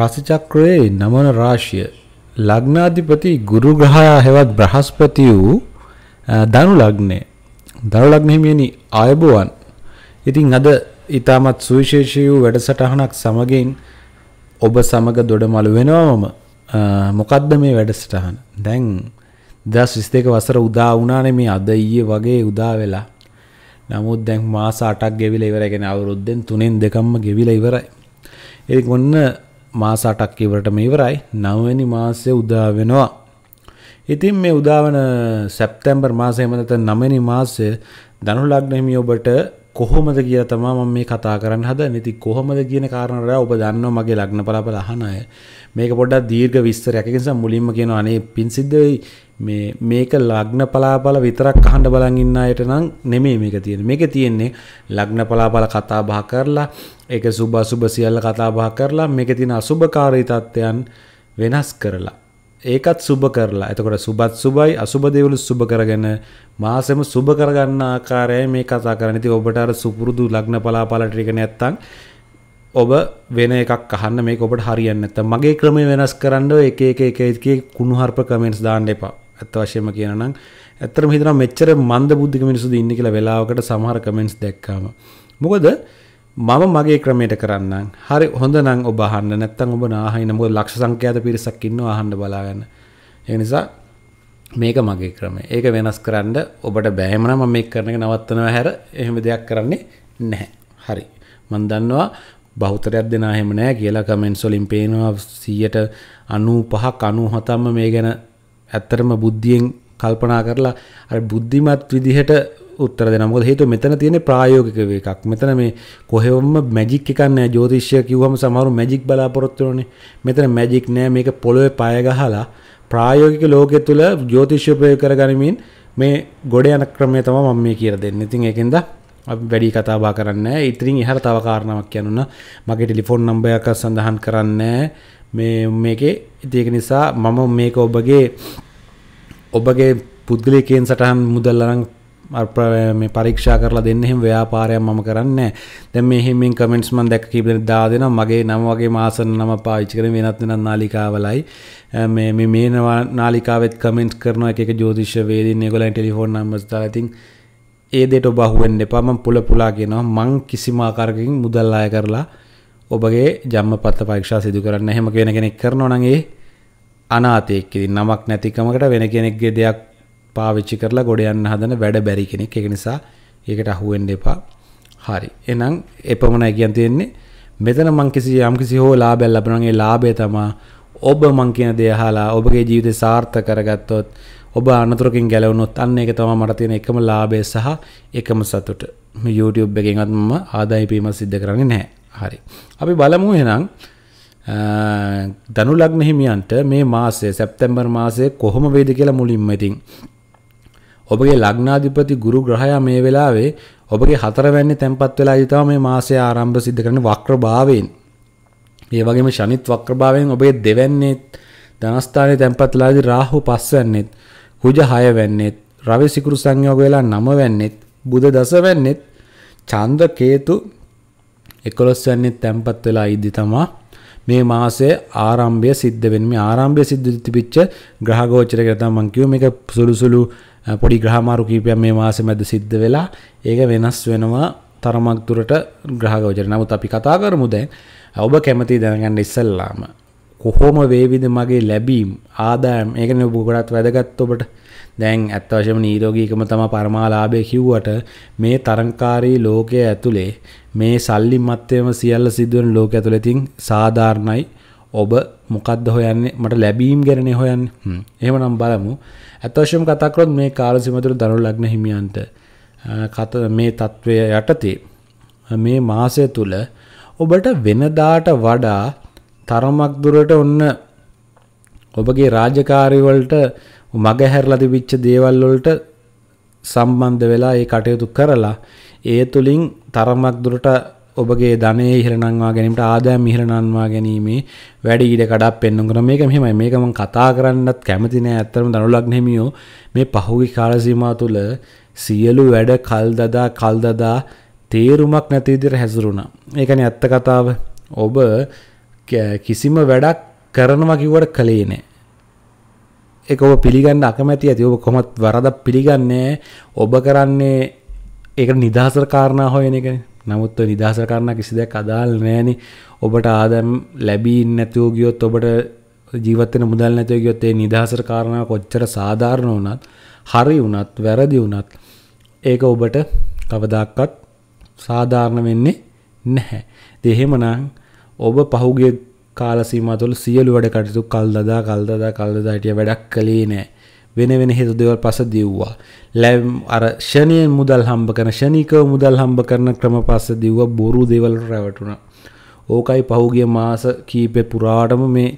රසචක්‍රයේ නමන රාශිය ලග්නාධිපති ගුරු ග්‍රහයා හෙවත් බ්‍රහස්පති වූ ධනු ලග්නය ධනු ලග්න හිමියනි ආයුබෝවන්. ඉතින් අද ඊටමත් සුවිශේෂී වූ වැඩසටහනක් සමගින් ඔබ සමග දොඩමළු වෙනවම මොකද්ද මේ වැඩසටහන? දැන් 2022 වසර උදා වුණානේ මේ අද ඊයේ වගේ උදා වෙලා. නමුත් දැන් මාස 8ක් ගෙවිලා ඉවරයි. කියන්නේ අවුරුද්දෙන් 3න් 2ක්ම ගෙවිලා ඉවරයි. ඒක ඔන්න මාස 8ක් ඉවරටම ඉවරයි 9 වෙනි මාසය උදා වෙනවා. ඉතින් මේ උදාවන සැප්තැම්බර් මාසය මත 9 වෙනි මාසය ධනු ලග්න හිමි ඔබට කොහොමද කියලා තමයි මම මේ කතා කරන්න හදන්නේ. ඉතින් කොහොමද කියන කාරණාව ඔබ දන්නවා මගේ ලග්න පලාපල අහන අය. මේක පොඩ්ඩක් දීර්ඝ විස්තරයක්. ඒ නිසා මුලින්ම කියනවා අනේ පින් සිද්ධ වෙයි මේ මේක ලග්න පලාපල විතරක් අහන්න බලන් ඉන්න අයට නම් නෙමෙයි මේක තියෙන්නේ. මේක තියෙන්නේ ලග්න පලාපල කතා බහ කරලා ඒක සුභ අසුභ සියල්ල කතා බහ කරලා මේකේ තියෙන අසුභකාරී තත්ත්වයන් වෙනස් කරලා ඒකත් සුභ කරලා. එතකොට සුබත් සුබයි අසුබ දේවලු සුභ කරගෙන මාසෙම සුභ කරගන්න ආකාරයයි මේ කතා කරන්නේ. ඉතින් ඔබට අර සුපුරුදු ලග්න පලාපල ටික නැත්තම් ඔබ වෙන එකක් අහන්න මේක ඔබට හරියන්නේ නැත්නම් මගේ ක්‍රමය වෙනස් කරන්න ඔය එක එක එක එක කුණුහරුප කමෙන්ට්ස් දාන්න එපා. ඇත්ත වශයෙන්ම කියනනම් ඇත්තටම හිතනවා මෙච්චර මන්ද බුද්ධික මිනිස්සුද ඉන්නේ කියලා වෙලාවකට සමහර කමෙන්ට්ස් දැක්කාම මොකද මම මගේ ක්‍රමයට කරන්නම් හරි හොඳ නම් ඔබ අහන්න නැත්නම් ඔබ නාහයින මොකද ලක්ෂ සංඛ්‍යාත පිරිසක් ඉන්නවා අහන්න බලාගෙන ඒ නිසා මේක මගේ ක්‍රමය ඒක වෙනස් කරන්න ඔබට බෑමන මම මේ කරන එක නවත්තනවා හැර එහෙම දෙයක් කරන්නේ නැහැ හරි මන් දන්නවා බෞතරයක් දෙනා එහෙම නෑ කියලා කමෙන්ට්ස් වලින් පේනවා 100ට 95ක් 97ක්ම මේ ගැන ඇත්තටම බුද්ධියෙන් කල්පනා කරලා අර බුද්ධිමත් විදිහට උත්තර දෙනවා. මොකද හේතුව මෙතන තියෙන ප්‍රායෝගික එකක්. මෙතන මේ කොහෙවම මැජික් එකක් නෑ. ජ්‍යොතිෂය කිව්වම සමහරු මැජික් බලාපොරොත්තු වෙනෝනේ. මෙතන මැජික් නෑ. මේක පොළොවේ පය ගහලා ප්‍රායෝගික ලෝකයේ තුල ජ්‍යොතිෂය ප්‍රයෝග කරගනිමින් මේ ගොඩ යන ක්‍රමය තමයි මම මේ කියලා දෙන්නේ. ඉතින් ඒකෙන්ද අපි වැඩි කතා බහ කරන්නේ නෑ. ඉතින් ඉහළ තව කාරණාවක් කියන්න මගේ ටෙලිෆෝන් නම්බර් එකක් සඳහන් කරන්නේ මේ මේකේ ඉතින් ඒක නිසා මම මේක ඔබගේ ඔබගේ පුද්ගලිකයෙන් සටහන් මුදල්ලරං මේ පරීක්ෂා කරලා දෙන්න එහෙම ව්‍යාපාරයක් මම කරන්නේ දැන් මේ හිමින් කමෙන්ට්ස් මම දැක්ක කීප දෙනෙක් දා දෙනවා මගේ නම වගේ මාසන නම පාවිච්චි කරගෙන වෙනත් වෙනත් නාලිකාවලයි මේ මේ මේ නාලිකාවෙත් කමෙන්ට්ස් කරන එක එක ජ්‍යොතිෂ වේදින් ඒගොල්ලන් ටෙලිෆෝන් නම්බර්ස් දාලා ඉතින් ඒ දෙයට ඔබ අහුවෙන්න එපා මම පුල පුලා කියනවා මං කිසිම ආකාරකින් මුදල් අය කරලා ඔබගේ ජම්මපත්‍ර පරීක්ෂා සිදු කරන්න එහෙම කියන කෙනෙක් කරනවා නම් ඒ අනාතයෙක්කෙදින් නමක් නැතිකමකට වෙන කෙනෙක්ගේ දෙයක් පාවිච්චි කරලා ගොඩ යන්න හදන වැඩ බැරි කෙනෙක් එක නිසා ඒකට අහුවෙන්ඩ එපා හරි එනම් එපමණ ඇගන් තියෙන්නේ මෙතන මංකිසි යම්කිසි හෝ ලාබැල් ලබනගේ ලාබේ තමා ඔබ මං කියන දේ අහලා ඔබගේ ජීවිතය සාර්ථක කරගත්තොත් ඔබ අනතුරකින් ගැලවුණොත් අන්න ඒක තමයි මට තියෙන එකම ලාභය සහ එකම සතුට. මේ YouTube එකෙන්වත් මම ආදායම් පීමක් සිද්ධ කරන්නේ නැහැ. හරි. අපි බලමු එහෙනම් දනු ලග්න හිමියන්ට මේ මාසය සැප්තැම්බර් මාසයේ කොහොම වේද කියලා මුලින්ම ඉතින් ඔබගේ ලග්නාධිපති ගුරු ග්‍රහයා මේ වෙලාවේ ඔබගේ හතරවැන්නේ තැන්පත් වෙලා ඉඳලා මේ මාසය ආරම්භ සිද්ධ කරන වක්‍රභාවයෙන් ඒ වගේම ශනිත් වක්‍රභාවයෙන් ඔබේ දෙවැන්නේ ධනස්ථානයේ තැන්පත් වෙලාදී රාහු පස්වැන්නේත් කුජ හයවැන්නේත් රවි සිකුරු සංයෝග වෙලා නවවැන්නේත් බුධ දසවැන්නේත් චන්ද්‍ර කේතු 11 වැන්නේත් තැන්පත් වෙලා ඉදි තමා මේ මාසයේ ආරම්භය සිද්ධ වෙන මේ ආරම්භය සිද්ධ තිබිච්ච ග්‍රහ ගෝචරය කියලා තමයි මම කිව්වේ මේක සුළු සුළු පොඩි ග්‍රහ මාරු කීපයක් මේ මාසෙ මැද සිද්ධ වෙලා ඒක වෙනස් වෙනවා තරමක් දුරට ග්‍රහ ගෝචරය. නමුත් අපි කතා කරමු දැන් ඔබ කැමති දැනගන්න ඉස්සෙල්ලාම කොහොම වේවිද මගේ ලැබීම් ආදායම් ඒක නේ ඔබ ගොඩක් වැදගත් ඔබට දැන් ඇත්ත වශයෙන්ම නිරෝගීකම තමයි පරමාලාභය කිව්වට මේ තරංකාරී ලෝකය ඇතුලේ මේ සල්ලි මත්වේම සියල්ල සිදුවන ලෝකය ඇතුලේ තින් සාධාරණයි ඔබ මොකද්ද හොයන්නේ මට ලැබීම් ගැනනේ හොයන්නේ එහෙමනම් බලමු ඇත්ත වශයෙන්ම කතා කරොත් මේ කාල සීමතුර ධනු ලග්න හිමියන්ට කත මේ తත්වය යටතේ මේ මාසය තුල ඔබට වෙනදාට වඩා තරමක් දුරට ඔන්න ඔබගේ රාජකාරී වලට මග හැරලා තිබිච්ච දේවල් වලට සම්බන්ධ වෙලා ඒ කටයුතු කරලා ඒ තුලින් තරමක් දුරට ඔබගේ ධනය ඉහිරණන්වා ගැනීමට ආදායම් ඉහිරණන්වා ගැනීම වැඩි ඉඩ කඩක් පෙන්වන්න කරන මේක මෙහෙමයි මේක මම කතා කරන්නත් කැමති නෑ ඇත්තටම දනුලග්න හිමියෝ මේ පහුගිය කාල සීමා තුළ සියලු වැඩ කල් දදා කල් දදා තේරුමක් නැති විදිහට හැසිරුණා. ඒ කියන්නේ ඇත්ත කතාව ඔබ කිසිම වැඩක් කරනවා කිව්වට කලේ නෑ. එක ඔබ පිළිගන්න අකමැති ඇති ඔබ කොමත් වරද පිළිගන්නේ ඔබ කරන්නේ ඒක නිදහසර කාරණා හොයන එක නමුත් නිදහසර කරණ කිසි දෙයක් අදාල් නෑනි ඔබට ආදම් ලැබී නැතිව ගියොත් ඔබට ජීවත්වෙන මුදල් නැතිව ගියොත් ඒ නිදහසර කාරණා කොච්චර සාධාරණ වුණත් හරි වුණත් වැරදි වුණත් ඒක ඔබට කවදාක්වත් සාධාරණ වෙන්නේ නැහැ. ඉතින් එහෙමනම් ඔබ පහුගිය කාලසීම තුළ සියලු වැඩ කටයුතු කල් දදා කල් දදා කල් දදා හිටිය වැඩක් කළේ නෑ වෙන වෙන හේතු දේවල් පස දිව්වා ලැබ් අර ෂණයෙන් මුදල් හම්බ කරන ෂණිකව මුදල් හම්බ කරන ක්‍රම පස දිව්වා බොරු දේවල් රැවටුණා ඕකයි පහුගිය මාස කීපේ පුරාටම මේ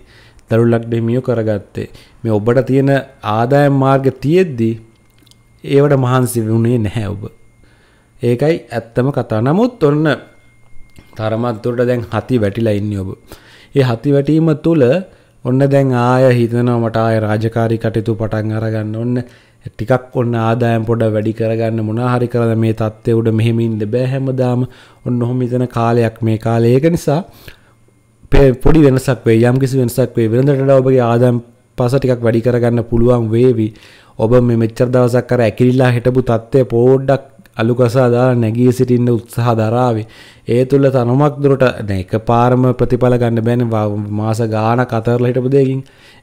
දරුල්ලක් දෙමියෝ කරගත්තේ මේ ඔබට තියෙන ආදායම් මාර්ග තියෙද්දි ඒවට මහන්සි වුණේ නැහැ ඔබ ඒකයි ඇත්තම කතා නමුත් ඔන්න තරමත්තුරට දැන් හති වැටිලා ඉන්න ඔබ ඒ හති වැටීම තුළ ඔන්න දැන් ආය හිතනවා මට ආය රාජකාරී කටයුතු පටන් අරගන්න ඔන්න ටිකක් ඔන්න ආදායම් පොඩ වැඩි කරගන්න මොනා හරි කරලා මේ தත්ත්වය උඩ මෙහෙම ඉන්න බෑ හැමදාම ඔන්න ඔහොම ඉතන කාලයක් මේ කාලේ ඒක නිසා පොඩි වෙනසක් වෙයි යම් කිසි වෙනසක් වෙයි වෙනදට වඩා ඔබගේ ආදායම් පාස ටිකක් වැඩි කරගන්න පුළුවන් වේවි ඔබ මේ මෙච්චර දවසක් කර ඇකිලිලා හිටපු தත්ත්වය පොඩ්ඩක් අලුකසා දාලා නැගී සිටින්න උත්සාහ දරාවේ. ඒ තුල තනමක් දුරට එක පාරම ප්‍රතිඵල ගන්න බෑනේ මාස ගාණක් අතරලා හිටපු දෙයකින්.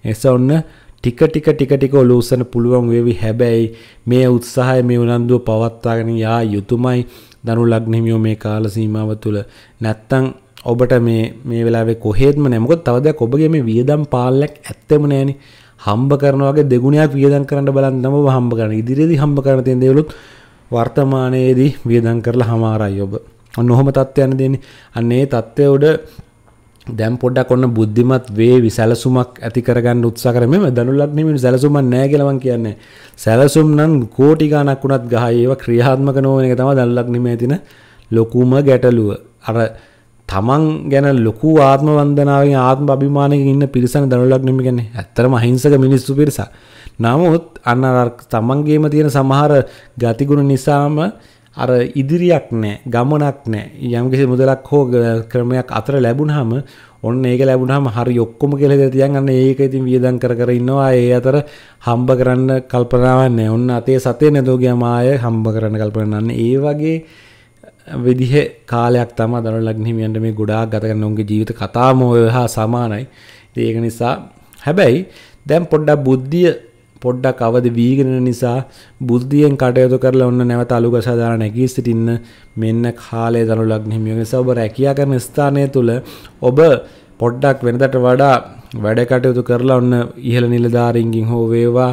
එනිසා ඔන්න ටික ටික ටික ටික ඔලුව උස්සන්න පුළුවන් වේවි. හැබැයි මේ උත්සාහය මේ උනන්දුව පවත්වාගෙන යා යුතුයමයි. දනු ලග්න හිමියෝ මේ කාල සීමාව තුළ නැත්තම් ඔබට මේ මේ වෙලාවේ කොහෙත්ම නැහැ. මොකද තව දෙයක් ඔබගේ මේ වියදම් පාලනයක් ඇත්තෙම නැහෙනි. හම්බ කරන වගේ දෙගුණයක් වියදම් කරන්න බලන්න නම් ඔබ හම්බ කරන. ඉදිරියේදී හම්බ කරන තියෙන දේවලුත් වර්තමානයේදී වියදම් කරලා හමාරයි ඔබ. ඔන්න ඔහොම තත්ත්වයන් දෙන්නේ. අන්න ඒ தත්ත්වය උඩ දැන් පොඩ්ඩක් ඔන්න බුද්ධිමත් වේවි සැලසුමක් ඇති කරගන්න උත්සාහ කරමු. මේ දනුලක් නෙමෙයි සැලසුමක් නැහැ කියලා මම කියන්නේ. සැලසුම් නම් කෝටි ගණක් වුණත් ගහයි ඒවා ක්‍රියාත්මක නොවන එක තමයි දනුලක් නෙමෙයි තියෙන ලොකුම ගැටලුව. අර තමන් ගැන ලොකු ආත්ම වන්දනාවෙන් ආත්ම අභිමානයකින් ඉන්න පිරිසක් දනුලක් නෙමෙයි කියන්නේ. ඇත්තටම අහිංසක මිනිස්සු පිරිසක්. නමුත් අන්න තමන්ගේම තියෙන සමහර ගතිගුණ නිසාම අර ඉදිරියක් නෑ ගමනක් නෑ යම්කිසි මුදලක් හෝ ක්‍රමයක් අතර ලැබුණහම ඔන්න ඒක ලැබුණහම හරි ඔක්කොම කියලා දෙතියන් අන්න ඒක ඉතින් වියදම් කර කර ඉන්නවා ඒ අතර හම්බ කරන්න කල්පනාවක් නෑ ඔන්න අතේ සතේ නැදෝ ගියාම ආය හම්බ කරන්න කල්පනාවක් ඒ වගේ විදිහ කාලයක් තමයි දරුවන් ලග්න හිමියන්ට මේ ගොඩාක් ගත කරන උන්ගේ ජීවිත කතාම ඔය හා සමානයි ඒක නිසා හැබැයි දැන් පොඩ්ඩක් බුද්ධිය පොඩ්ඩක් අවදි වීගෙන නිසා බුද්ධියෙන් කටයුතු කරලා ඔන්න නැවත අලුගසා දාලා නැගී සිටින්න මෙන්න කාලය දනු ලග්න හිමියෝ නිසා ඔබ රැකියා කරන ස්ථානය තුල ඔබ පොඩ්ඩක් වෙනදට වඩා වැඩකටයුතු කරලා ඔන්න ඉහළ නිලධාරින්ගින් හෝ වේවා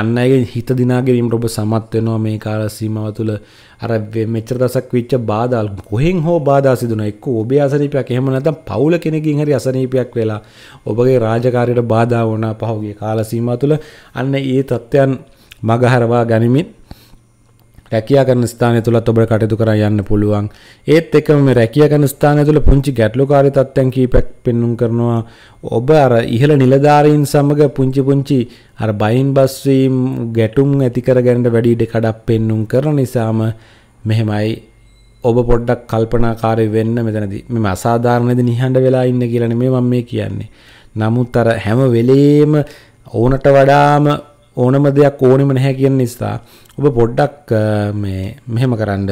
යන්නගේ හිත දිනාගැරීම ඔබ සමත් වෙනවා මේ කාල සීමාව තුළ අර මෙච්චර දසක් විච්ච බාධාල් කොහෙන් හෝ බාධා සිදුන එක්ක ඔබේ අසනීපයක් එහෙම නැත්නම් පවුල කෙනකින් හරි අසනීපයක් වෙලා ඔබගේ රාජකාරියට බාධා වුණා පහුගිය කාල සීමාව තුළ අන්න ඒ තත්ත්වයන් මගහරවා ගනිමින් රැකියා කරන ස්ථානය තුලත් ඔබට කටයුතු කර යන්න පුළුවන්. ඒත් එකම මේ රැකියා කරන ස්ථානය තුල පුංචි ගැටලුකාරී තත්ත්වයන් කීපයක් පෙන්වුම් කරනවා. ඔබ අර ඉහළ නිලධාරීන් සමග පුංචි පුංචි අර බයින් බස් වීම ගැටුම් ඇති කරගන්න වැඩි ඉඩ කඩක් පෙන්වුම් කරන නිසාම මෙහෙමයි ඔබ පොඩ්ඩක් කල්පනාකාරී වෙන්න මෙතනදී. මම අසාධාරණද නිහඬ වෙලා ඉන්න කියලා නෙමෙයි මම මේ කියන්නේ. නමුත් අර හැම වෙලේම ඕනට වඩාම ඕනම දෙයක් ඕනෙම නැහැ කියන නිසා ඔබ පොඩ්ඩක් මේ මෙහෙම කරන්න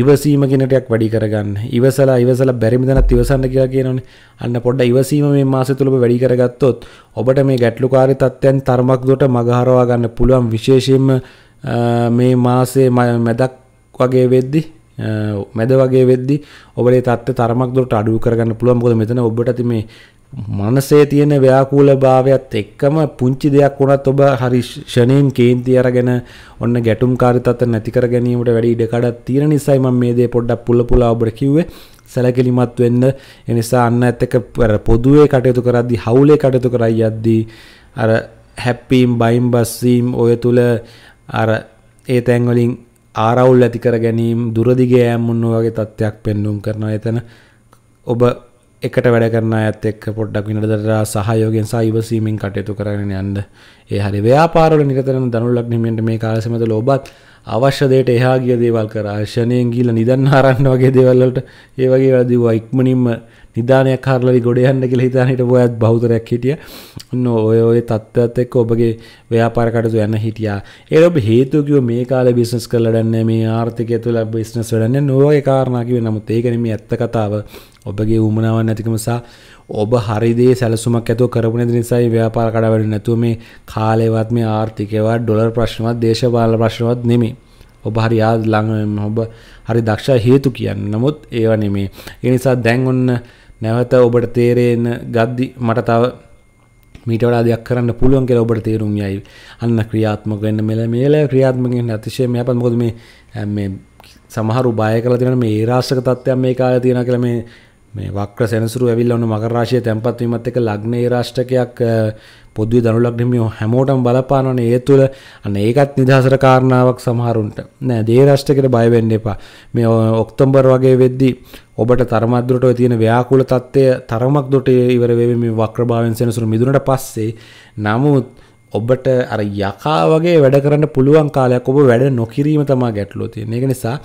ඉවසීම කෙනටයක් වැඩි කරගන්න ඉවසලා ඉවසලා බැරිම දැනත් ඉවසන්න කියලා කියනවනේ අන්න පොඩ්ඩ ඉවසීම මේ මාසය තුල ඔබ වැඩි කරගත්තොත් ඔබට මේ ගැටලුකාරී තත්ත්වයන් තරමක් දුරට මගහරවා ගන්න පුළුවන් විශේෂයෙන්ම මේ මාසේ මැදක් වගේ වෙද්දි මැද වගේ වෙද්දි ඔබේ තත්ත්වය තරමක් දුරට අඩු කරගන්න පුළුවන් මොකද මෙතන ඔබට මේ මනසේ තියෙන ව්‍යාකූල භාවයත් එක්කම පුංචි දෙයක් වුණත් ඔබ හරි ෂණයෙන් කේන්ති අරගෙන ඔන්න ගැටුම් කාරිතත් නැති කර ගැනීමට වැඩි ඉඩකඩක් තියෙන නිසායි මම මේ දේ පොඩ්ඩක් පුල පුලා ඔබට කිව්වේ සැලකිලිමත් වෙන්න ඒ නිසා අන්න ඇත්ත එක පොදුවේ කටයුතු කරද්දී හවුලේ කටයුතු කරයි යද්දී අර හැප්පීම් බයිම් බස්සීම් ඔය තුල අර ඒ තැන් වලින් ආරවුල් ඇති කර ගැනීම දුරදිග යෑම් වගේ තත්ත්වයක් පෙන්වුම් කරනවා එතන ඔබ එකට වැඩ කරන අයත් එක්ක පොඩ්ඩක් විනිදරලා සහයෝගයෙන් සහ ඉවසීමෙන් කටයුතු කරගෙන යන්න. ඒ හරි ව්‍යාපාරවල නිරතව ධනුලක් නිමෙන්න මේ කාලය සමතල ඔබත් අවශ්‍ය දෙයට එහා ගිය දේවල් කරා. ෂණයෙන් ගිහලා නිදන් හරන්න වගේ දේවල් වලට ඒ වගේ වැඩ දිව්වා ඉක්මනින්ම නිධානයක් කාරලවි ගොඩ යන්න කියලා හිතාන හිටපු අයත් බහුතරයක් හිටිය. ඔන්න ඔය ඔය තත්ත්වයත් එක්ක ඔබගේ ව්‍යාපාර කටයුතු යන්න හිටියා. ඒක ඔබ හේතුව කිව්ව මේ කාලේ බිස්නස් කරලා වැඩන්නේ මේ ආර්ථිකය තුළ බිස්නස් වැඩන්නේ නෝගේ කාරණා කිව්වේ. නමුත් ඒක නෙමෙයි ඇත්ත කතාව. ඔබගේ උමනාවක් නැතිකම සහ ඔබ හරිදේ සැලසුමක් ඇතුව කරපු නැති නිසායි ව්‍යාපාර කඩාවැටෙන්නේ නැතුව මේ කාලේවත් මේ ආර්ථිකේවත් ඩොලර් ප්‍රශ්නවත් දේශපාලන ප්‍රශ්නවත් නෙමෙයි. ඔබ හරි යා ළඟ ඔබ හරි දක්ෂ හේතු කියන්න නමුත් ඒව නෙමේ ඒ නිසා දැන් ඔන්න නැවත ඔබට තේරෙන ගද්දි මට තව මීට වඩා දෙයක් කරන්න පුළුවන් කියලා ඔබට තේරුම් යයි අන්න ක්‍රියාත්මක වෙන්න මෙල මේල ක්‍රියාත්මක වෙන්න අතිශය මෙයාපත් මොකද මේ මේ සමහරු බය කරලා තියෙන මේ ඒරාශක තත්ත්වයක් මේ කාලේ තියෙනවා කියලා මේ මේ වක්‍ර සෙනසුරු ඇවිල්ලා ඔන්න මකර රාශිය තැම්පත් වීමත් එක්ක ලග්න ඒරාෂ්ටකයක් පොදුවේ දනු ලග්න මේ හැමෝටම බලපානවනේ ඒ තුළ අන්න ඒකත් නිදහසට කාරණාවක් සමහරුන්ට නෑ දේ රාෂ්ට්‍රයකට බය වෙන්න එපා මේ ඔක්තෝබර් වගේ වෙද්දී ඔබට තරමද්දුරට ඔය තියෙන ව්‍යාකූල තත්ත්වය තරමක් දුරට ඉවර වෙවි මේ වක්‍රභාවයෙන් සෙනසුරු මිදුණට පස්සේ නමුත් ඔබට අර යකා වගේ වැඩ කරන්න පුළුවන් කාලයක් ඔබ වැඩ නොකිරීම තමා ගැටලෝ තියෙන. ඒක නිසා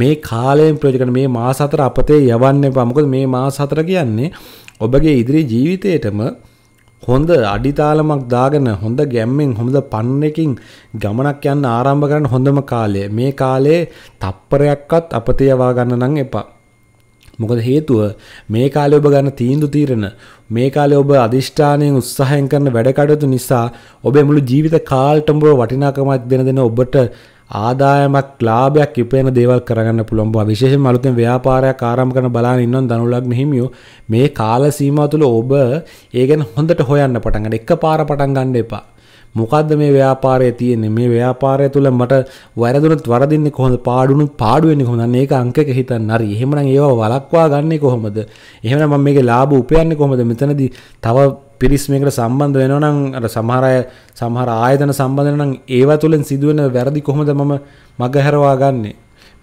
මේ කාලයෙන් ප්‍රයෝජන මේ මාස හතර අපතේ යවන්න එපා. මොකද මේ මාස හතර කියන්නේ ඔබගේ ඉදිරි ජීවිතේටම හොඳ අඩිතාලමක් දාගෙන හොඳ ගැම්මෙන් හොඳ පන්නකින් ගමනක් යන්න ආරම්භ කරන්න හොඳම කාලය. මේ කාලේ තප්පරයක්වත් අපතියවා ගන්න නම් එපා. මොකද හේතුව මේ කාලේ ඔබ ගන්න තීන්දුව తీරන මේ කාලේ ඔබ අදිෂ්ඨානයෙන් උත්සාහයෙන් කරන වැඩ කටයුතු නිසා ඔබේ මුළු ජීවිත කාලටම වටිනාකමක් දෙන දෙන ඔබට ආදායමක් ලාභයක් ඉපයන දේවල් කරගන්න පුළුවන් බව විශේෂයෙන්ම අලුතෙන් ව්‍යාපාරයක් ආරම්භ කරන බලන ඉන්නොන් ධනුලග්න හිමියෝ මේ කාල සීමාව තුළ ඔබ ඒ ගැන හොඳට හොයන්න පටන් ගන්න එකපාර පටන් ගන්න එපා මොකද්ද මේ ව්‍යාපාරයේ තියෙන්නේ මේ ව්‍යාපාරය තුළ මට වැරදුනත් වරදින්නේ කොහොමද පාඩුනොත් පාඩු වෙන්නේ කොහොමද ඒක අංකක හිතන්න හරි එහෙමනම් ඒව වළක්වා ගන්නේ කොහොමද එහෙමනම් මම මේකේ ලාභ උපයන්නේ කොහොමද මෙතනදී තව පිරිස් මේකට සම්බන්ධ වෙනවා නම් අර සමහර අය සමහර ආයතන සම්බන්ධ වෙනවා නම් ඒව තුළින් සිදුවෙන වැරදි කොහොමද මම මගහැරවා ගන්නෙ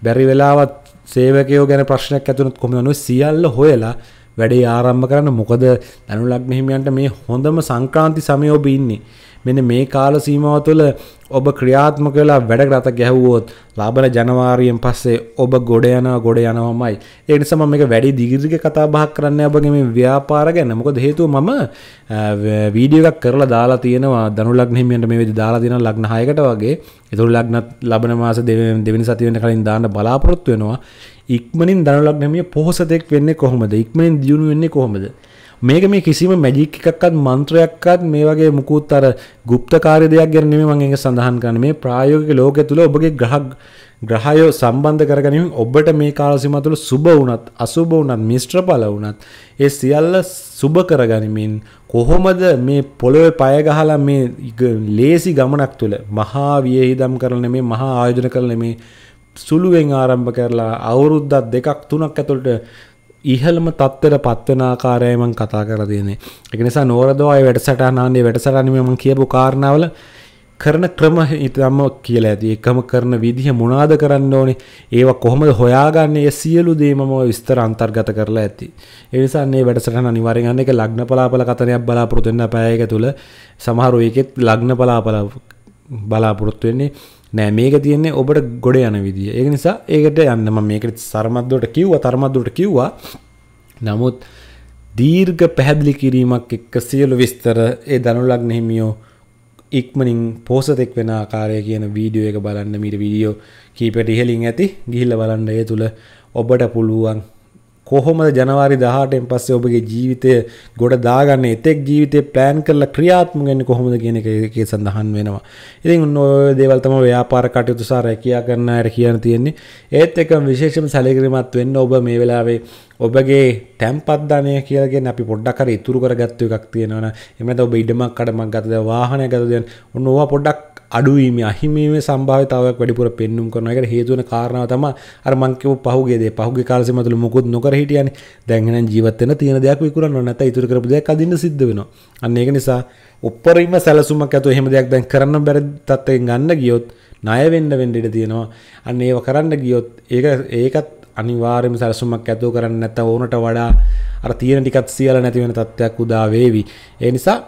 බැරි වෙලාවත් සේවකයෝ ගැන ප්‍රශ්නයක් ඇතුනත් කොමදනුව සියල්ල හොයලා වැඩේ ආරම්භ කරන්න මොකද දැනුලක් මෙහිමියන්ට මේ හොඳම සංක්‍රාන්ති සමයෝබ ඉන්නේ මෙන්න මේ කාල සීමාව තුළ ඔබ ක්‍රියාත්මක වෙලා වැඩ රට ගැහුවොත් ලාබල ජනවාරියෙන් පස්සේ ඔබ ගොඩ යනවා ගොඩ යනවාමයි. ඒ නිසා මම මේක වැඩි දිගිරික කතා බහක් කරන්න ඔබගේ මේ ව්‍යාපාර ගැන. මොකද හේතුව මම වීඩියෝ එකක් කරලා දාලා තියෙනවා ධනු ලග්න හිමියන්ට මේ විදිහ දාලා තියෙනවා ලග්න 6කට වගේ. ඒතුළු ලග්නත් ලබන මාස දෙවෙනි සතිය වෙන කලින් දාන්න බලාපොරොත්තු වෙනවා. ඉක්මනින් ධනු ලග්න හිමිය පොහොසතෙක් වෙන්නේ කොහොමද? ඉක්මනින් දියුණු වෙන්නේ කොහොමද? මේක මේ කිසිම මැජික් එකක්වත් මන්ත්‍රයක්වත් මේ වගේ මුකුත් අර গুপ্তකාරය දෙයක් ගැන නෙමෙයි මම ඒක සඳහන් කරන්නේ මේ ප්‍රායෝගික ලෝකය තුල ඔබගේ ග්‍රහ ග්‍රහයෝ සම්බන්ධ කරගනිමින් ඔබට මේ කාලසීම තුළ සුබ වුණත් අසුබ වුණත් මිශ්‍ර ඵල වුණත් ඒ සියල්ල සුබ කරගනිමින් කොහොමද මේ පොළොවේ පය ගහලා මේ ලේසි ගමනක් තුළ මහා වියහිදම් කරන මේ මහා ආයෝජන කරන මේ සුළුවෙන් ආරම්භ කරලා අවුරුද්දක් දෙකක් තුනක් ඇතුළට ඉහළම තත්වර පත්වන ආකාරයමන් කතා කර තියන්නේ එක නිසා නෝරදවායි වැඩසටහනාන්නේ වැඩසටනමම කියපු කාරණාවල කරන ක්‍රම ඉතම කියලා ඇති එකම කරන විදිහ මොනාද කරන්න ඕනේ ඒවා කොහොමද හොයාගන්නේ සියලු දේමම විස්තර අන්තර්ගත කරලා ඇති ඒ නිසා මේ වැඩසටහන අනිවාර්යෙන් ගන්න එක ලග්න පලාපල කතනයක් බලාපොරොත්තු වෙන්න පැය එක තුල සමහර එකෙත් ලග්න පලාපල බලාපොරොත්තු වෙන්නේ නෑ මේක තියන්නේ ඔබට ගොඩ යන විදිිය ඒ නිසා ඒකට යන්න මේකට සරමත්දොට කිව්ව තර්මත්දොට කිව්වා නමුත් දීර්ග පැහැදිලි කිරීමක් එක්ක සියලු විස්තර ඒ දනුලක් නෙහිමියෝ ඉක්මනින් පෝසතෙක් වෙන ආකාරය කියන වීඩියෝ එක බලන්න මීට වීඩියෝ කීපට ඉහලින් ඇති ගිහිල්ල බලන්න ඒ තුළ ඔබට පුළුවන් කොහොමද ජනවාරි 18න් පස්සේ ඔබගේ ජීවිතය ගොඩ දාගන්නේ එතෙක් ජීවිතේ ප්ලෑන් කරලා ක්‍රියාත්මක වෙන්නේ කොහොමද කියන එක ඒකේ සඳහන් වෙනවා. ඉතින් ඔන්න ඔය දේවල් තමයි ව්‍යාපාර කටයුතු සහ රැකියා කරන අයට කියන්න තියෙන්නේ. ඒත් එකම විශේෂම සැලකිලිමත් වෙන්න ඔබ මේ වෙලාවේ ඔබගේ තැම්පත් ධනය කියලාගෙන අපි පොඩ්ඩක් හරි ඉතුරු කරගත්තු එකක් තියෙනවනේ. එමෙතන ඔබ ඉඩමක් කඩමක් ගතද වාහනයක් ගතද ඔන්න ඕවා පොඩ්ඩක් අඩුවීම අහිමීම සම්භාවිතාවක් වැඩිපුර පෙන්නුම් කරන එකට හේතු වෙන කාරණාව තමයි අර මං කියපු පහුගිය දේ පහුගිය කාලේ සමතුල මොකොත් නොකර හිටියනේ දැන් එහෙනම් ජීවත් වෙන තියෙන දෙයක් විකුණන්න නැත්නම් ඉතුරු කරපු දෙයක් අදින්න සිද්ධ වෙනවා අන්න ඒක නිසා උපරිම සැලසුමක් ඇතුව එහෙම දෙයක් දැන් කරන්න බැරි තත්ත්වයෙන් ගන්න ගියොත් ණය වෙන්න වෙන්න ඉඩ තියෙනවා අන්න ඒව කරන්න ගියොත් ඒක ඒකත් අනිවාර්යම සැලසුමක් ඇතුව කරන්න නැත්නම් ඕනට වඩා අර තියෙන ටිකත් සියල්ල නැති වෙන තත්ත්වයක් උදා වේවි ඒ නිසා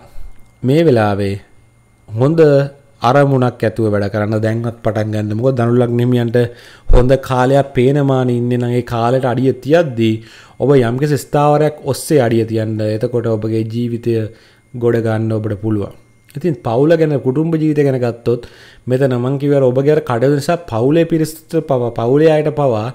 මේ වෙලාවේ හොඳ අරමුණක් ඇතුව වැඩ කරන්න දැන්වත් පටන් ගන්න මොකද දනුලක් හිමියන්ට හොඳ කාලයක් පේනමාන ඉන්නේ නම් ඒ කාලෙට අඩිය තියද්දී ඔබ යම්කිසි ස්ථාවරයක් ඔස්සේ අඩිය තියන්න එතකොට ඔබගේ ජීවිතය ගොඩ ගන්න ඔබට පුළුවන්. ඉතින් පවුල ගැන කුටුම්ඹ ජීවිත ගැන ගත්තොත් මෙතන මං කිව්වා ඔබ ගැර කඩ නිසා පවුලේ පිරිසට පවුලේ අයට පවා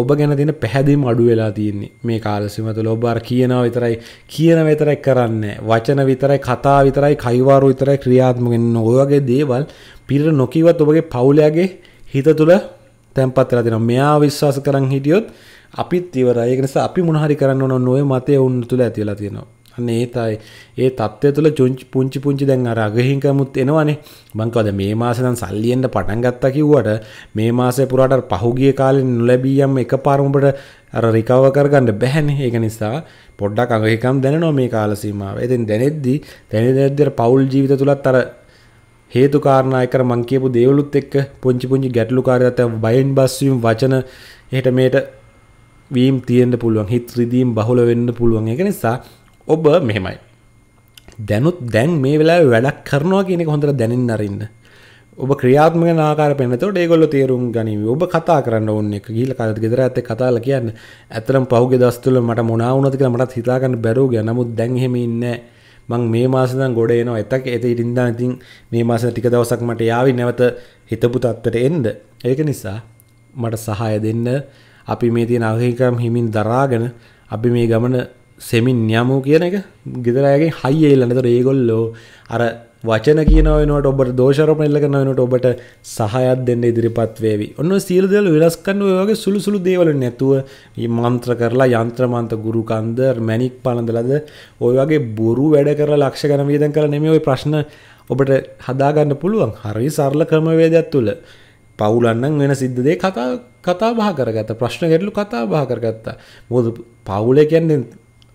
ඔබ ගැන තින පැහැදිීම අඩු වෙලා තියන්නේ මේ කාලසිමතුල ඔබාර කියනාව විතරයි කියන විතරයි කරන්න වචන විතරයි කතා විතරයි කයිවාරු විතරයි ක්‍රියාත්මගෙන් ඔයගේ දේවල් පිර නොකිවත් ඔබගේ පවුලයාගේ හිත තුළ තැන්පත්තලා තින මෙයා විශ්වාස කරන්න හිටියොත් අපිත් ඉවරයගෙනස අපි මුණහරි කරන්න නො නොය මතය උන්න තුළ ඇතිලා තියෙනවා අනේ ඒතයි ඒ தත්ත්වය තුළ චුංචි පුංචි පුංචි දැන් අර අගහිංකමුත් එනවනේ මං කවද මේ මාසේ නම් සල්ලි එන්න පටන් ගත්තා කිව්වට මේ මාසේ පුරාට අර පහුගිය කාලේ නොලැබී යම් එකපාරම ඔබට අර රිකවර් කරගන්න බැහැනේ ඒක නිසා පොඩ්ඩක් අගහිංකම් දැනෙනවා මේ කාල සීමාව. ඉතින් දැනෙද්දි දැනෙද්දි අර පෞල් ජීවිත තුලත් අර හේතු කාරණා කර මං කියපු දේවලුත් එක්ක පුංචි පුංචි ගැටලු කාර්යයත් බයෙන් බස්වීම වචන එහෙට මේට වීම් තියෙන්න පුළුවන් හිත රිදීම් බහුල වෙන්න පුළුවන් ඒක නිසා ඔබ මෙහෙමයි දැනුත් දැන් මේ වෙලා වැඩක් කරනවා කියනෙ හොඳට දැනින් අරන්න ඔබ ක්‍රියාත්ම නාකාර පෙනත ඒගොල්ල තේරුම් ගනිව ඔබ කතා කරන්න ඔන්න එක ගීල කාල ගෙදර ඇත කතාල කියන්න ඇතරම් පහුගේ දස්තුල මට මොනාවනතික මටත් හිතාගන්න බැරෝග නමුත් දැන්හෙම ඉන්න මං මේ මාසදන් ගොඩ එනවා එතක් ඇත ඉරින්දා ඉතින් මේ මාස ටික දවසක් මට යාවි නැවත හිතපු තත්තට එන්ද ඒක නිසා මට සහය දෙන්න අපි මේ තියෙන අවහිකම් හිමින් දරාගෙන අපි මේ ගමන සෙමින් යමු කියන එක ගෙදරෑගේ හයිඒල්ලනතර ඒගොල්ලෝ අර වචන කියනවට ඔබට දෝෂරම එල්ල කරනවනට ඔබට සහයත් දෙන්න ඉදිරිපත් වේවි ඔන්න සීල්දල වෙනස් කන්න වගේ සුළු සුළු දේවල නැතුව මන්ත්‍ර කරලා යන්ත්‍රමන්ත ගුරුකන්දර් මැනික් පලඳලද ඔය වගේ බොරු වැඩ කර ලක්ෂ ගන වියදන් කර නෙමේ ඔය ප්‍රශ්න ඔබට හදාගන්න පුළුවන් හරි සරල ක්‍රමවේදයක් තුළ පවුලන්නම් වෙන සිද්ධදේ කතා කතා බහ කරගත ප්‍රශ්න ගැටලු කතා බහ කරගත්තා මොද පවුල කියන්නේ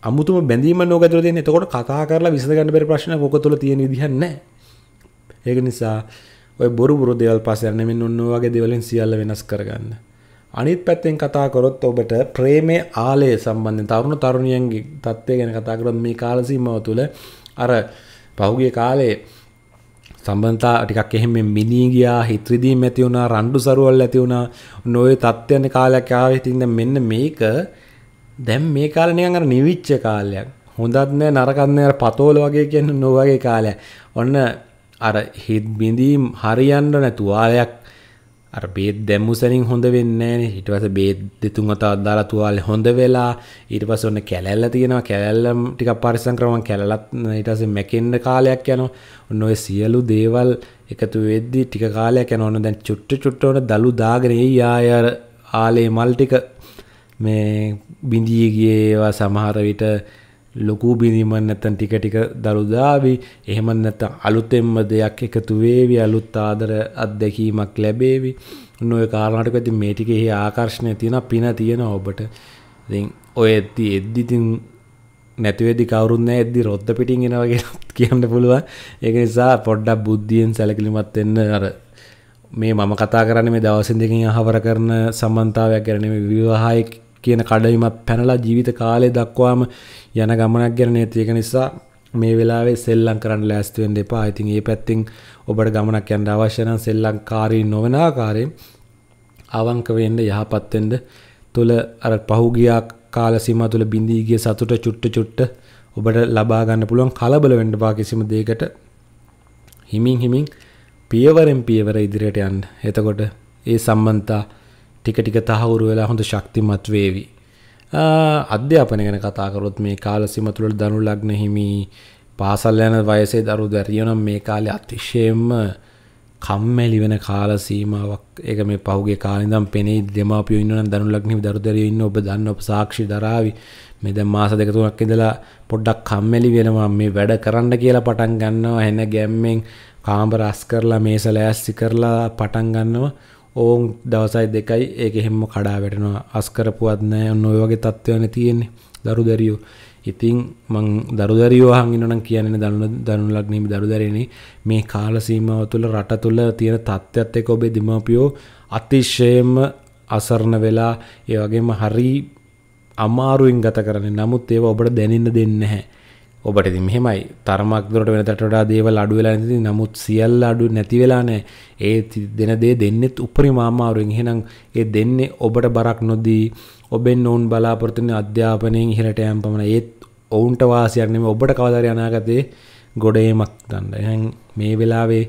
අමුතුම බැඳීම නොකතුර දෙන්නේ එතකොට කතා කරලා විසඳගන්න බැරි ප්‍රශ්න ඕක තුල තියෙන විදිහක් නැහැ. ඒක නිසා ඔය බොරු බොරු දේවල් පස්සේ යන්න මෙන්න ඔන්න ඔය වගේ දේවල්ෙන් සියල්ල වෙනස් කරගන්න. අනිත් පැත්තෙන් කතා කරොත් ඔබට ප්‍රේමයේ ආලය සම්බන්ධයෙන් තරුණ තරුණියන්ගේ තත්ත්වය ගැන කතා කරොත් මේ කාල සීමාව තුළ අර පහුගිය කාලේ සම්බන්තා ටිකක් එහෙම මිනී ගියා හිත්‍රිදීම් ඇති වුණා රණ්ඩු සරුවල් ඇති වුණා නොයේ තත්ත්වයන් කාලයක් ආවේ ඉතින් මෙන්න මේක දැම් මේ කාලනයන් අර නිවිච්ච කාලයක් හොඳත් නෑ නරකන්න අර පතෝල වගේ කියන්න නොවගේ කාලය ඔන්න අර හිත් බිඳීම් හරියන්න නැතුවාලයක් අර බේත් දැම්මුසලින් හොඳ වෙන්නේ හිටවස බේත් දෙතුන් අත අදාලා තුවාලේ හොඳ වෙලා ඊට පස්සේ ඔන්න කැලැල්ල තියෙනවා කැලැල්ල ටිකක් පරිස්සම් කරමන් කැලලත් ඊට පස්සේ මැකෙන්න කාලයක් යනවා ඔන්න ඔය සියලු දේවල් එකතු වෙද්දි ටික කාලයක් යනවා ඔන්න දැන් චුට්ට චුට්ට ඔන්න දලු දාගෙන එයි ආය ආලේ මල් ටික මේ බිඳී ගියේ ඒවා සමහර විට ලොකු බිඳීමක් නැත්තම් ටික ටික දරුදාවි එහෙම නැත්තම් අලුතෙන්ම දෙයක් එකතු වේවි අලුත් ආදර අත්දැකීමක් ලැබේවි ඔන්න ඔය කාරණාට කදී මේ ටිකේ ආකර්ෂණය තියෙන පින තියෙන ඔබට ඉතින් ඔය එද්දි එද්දි ඉතින් නැති වෙද්දි කවුරුත් නැහැ එද්දි රොද්ද පිටින් එනවා කියලා කියන්න පුළුවන් ඒක නිසා පොඩ්ඩක් බුද්ධියෙන් සැලකිලිමත් වෙන්න අර මේ මම කතා කරන්නේ මේ දවස් දෙකකින් අහවර කරන සම්බන්ධතාවයක් ගැන නෙමෙයි විවාහයක කියන කඩයිමත් පැනලා ජීවිත කාලය දක්වාම යන ගමනක් ගැන නේතියක නිසා මේ වෙලාවේ සෙල්ලම් කරන්න ලෑස්තිවෙන් දෙපා ඉතින් ඒ පැත්තිං ඔබට ගමනක් යන්න අවශ්‍යනන් සෙල්ලං කාරී නොවනාකාරයෙන් අවංකවෙන්න යහපත්වෙන්ඩ තුළ අර පහුගියක් කාල සිම තුළ බිඳීගේ සතුට චුට්ට චුට්ට ඔබට ලබාගන්න පුළුවන් කලබල වෙන්ඩ බා කිසිම දේකට හිමින් හිමින් පියවරෙන් පියවර ඉදිරියට යන්න එතකොට ඒ සම්බන්තා ටික ටික තහවුරු වෙලා හොඳ ශක්තිමත් වේවි. අධ්‍යාපන ගැන කතාකරොත් මේ කාල සිමතුළට දනු ලග්න හිමි පාසල් යන වයසේ දරු දැරියනම් මේ කාලේ අතිශයෙන්ම කම්මැලි වෙන කාල සීමාවක් ඒක මේ පහුගේ කාලෙදම් පෙනේ දෙමාපියෝ ඉන්නවනම් දනු ලග්නෙහි දරු දැරියෝ ඉන්න ඔබ දන්න ඔබ සාක්ෂි දරාවි මේ දැන් මාස දෙක තුනක් ඉඳලා පොඩ්ඩක් කම්මැලි වෙනවා මේ වැඩ කරන්න කියලා පටන් ගන්නවා එන ගැම්මෙන් කාමර අස් කරලා මේස ලෑස්ති කරලා පටන් ගන්නවා ඕන් දවසයි දෙකයි ඒක එහෙම කඩා වැටෙනවා අස්කරපුවත් නෑ ඔන්න ඔය වගේ තත්ත්වයන තියෙන්නේ දරු දැරියෝ ඉතින් මං දරුදරියෝ හංගිනනම් කියන්නේ දනු දනු ලග්නෙමි දරුදරේනේ මේ කාල සීමාව තුළ රට තුළ තියෙන තත්ත්වයත් එක්ක ඔබේ දෙමාපියෝ අතිශයම අසරණ වෙලා ඒ වගේම හරි අමාරුවෙන් ගත කරන්නේ. නමුත් ඒව ඔබට දැනෙන්න දෙන්නේ නැහැ. ඔබට ඉතින් මෙහෙමයි තරමක් දුරට වෙනතට වඩා දේවල් අඩු වෙලා ඉඳි නමුත් සියල්ල අඩු නැති වෙලා නැහැ ඒ දෙන දේ දෙන්නෙත් උපරිම අමාරුවෙන් එහෙනම් ඒ දෙන්නේ ඔබට බරක් නොදී ඔබෙන් ඔවුන් බලාපොරොත්තු වෙන අධ්‍යාපනයෙන් ඉහළට යෑම පමණයි ඒත් ඔවුන්ට වාසියක් නෙමෙයි ඔබට කවදාද අනාගතේ ගොඩේමක් ගන්න. එහෙනම් මේ වෙලාවේ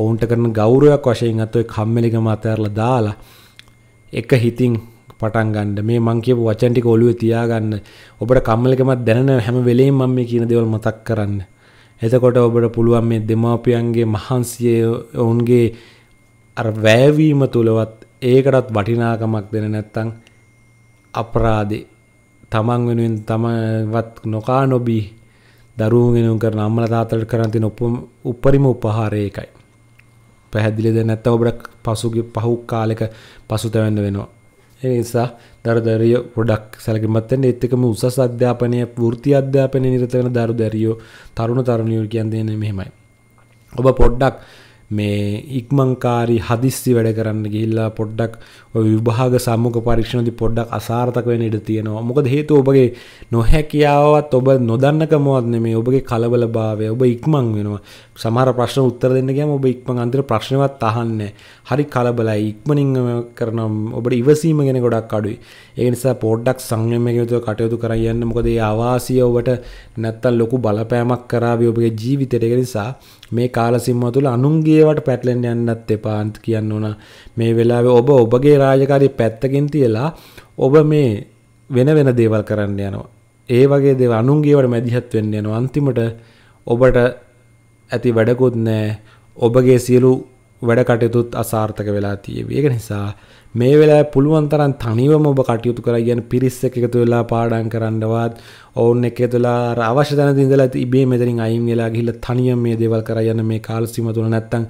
ඔවුන්ට කරන ගෞරවයක් වශයෙන් අත් ඔය කම්මැලිකම අතහැරලා දාලා එක හිතින් පටන් ගන්න මේ මං කියපු වචන ටික ඔළුවේ තියාගන්න ඔබට කම්මැලිකමක් දැනෙන හැම වෙලෙම මම මේ කියන දේවල් මතක් කරන්න එතකොට ඔබට පුළුවන් මේ දෙමාපියන්ගේ මහන්සිය ඔවුන්ගේ අර වැයවීම තුලවත් ඒකටත් වටිනාකමක් දෙන නැත්තම් අපරාධේ තමන් වෙනුවෙන් තමවත් නොකා නොබී දරුවන් වෙනුවෙන් කරන අම්මලා තාත්තලාට කරන් තියෙන උපරිම උපහාරය ඒකයි. පැහැදිලිද නැත්නම් ඔබට පසුගිය පහු කාලෙක පසුතැවෙන්න වෙනවා. ඒ නිසා දරදරිය ගොඩක් සැලකිලිමත් වෙන්න ඒත් එක්කම උසස් අධ්‍යාපනය වෘත්ති අධ්‍යාපනයේ නිරත වෙන දරදරියෝ තරුණ තරුණියෝ කියන්නේ මෙහෙමයි. ඔබ පොඩ්ඩක් මේ ඉක්මංකාරී හදිස්සි වැඩ කරන්න ගිල්ලා පොඩ්ඩක් විභාග සම්මුක පරීක්ෂණති පොඩ්ඩක් අසාර්ථක වෙන ඉඩ තියෙනවා මොකද හේතු ඔබගේ නොහැකියාවත් ඔබ නොදන්නකමවත් මේ ඔබගේ කලබල භාවය ඔබ ඉක්මං වෙනවා සමහර ප්‍රශ්න උත්තර දෙන්න ගියම ඔබ ඉක්මන් අන්තිර ප්‍රශ්නවත් අහන්නේ හරි කලබලයි ඉක්මනින් කරනම් ඔබට ඉවසීම ගැන ගොඩක් අඩුයි ඒ නිසා පොඩ්ඩක් සංයමයෙන් යුතුව කටයුතු කරන් යන්න මොකද මේ ආවාසිය ඔබට නැත්තම් ලොකු බලපෑමක් කරાવી ඔබේ ජීවිතයට ඒ නිසා මේ කාල සීමාව තුළ අනුන්ගේ වට පැටලෙන්න යන්නත් එපා කියන්න ඕන මේ වෙලාවේ ඔබ ඔබගේ රාජකාරී පැත්තකින් තියලා ඔබ මේ වෙන වෙන දේවල් කරන්න යනවා ඒ වගේ දේවල් අනුන්ගේ වට මැදිහත් වෙන්න යනවා අන්තිමට ඔබට ඇති වැඩකුත් නැහැ ඔබගේ සියලු වැඩ කටයුතුත් අසාර්ථක වෙලා තියෙවි. ඒක නිසා මේ වෙලාවේ පුළුවන් තරම් තනිවම ඔබ කටයුතු කරා කියන පිරිස් එක්ක එකතු වෙලා පාඩම් කරන්නවත් ඔවුන් එක්ක එකතු වෙලා අර අවශ්‍ය තැනදී ඉඳලා ඉබේ මෙතනින් අයින් වෙලා ගිහිල්ලා තනියම මේ දේවල් කරා යන මේ කාල සීමාව තුන නැත්තම්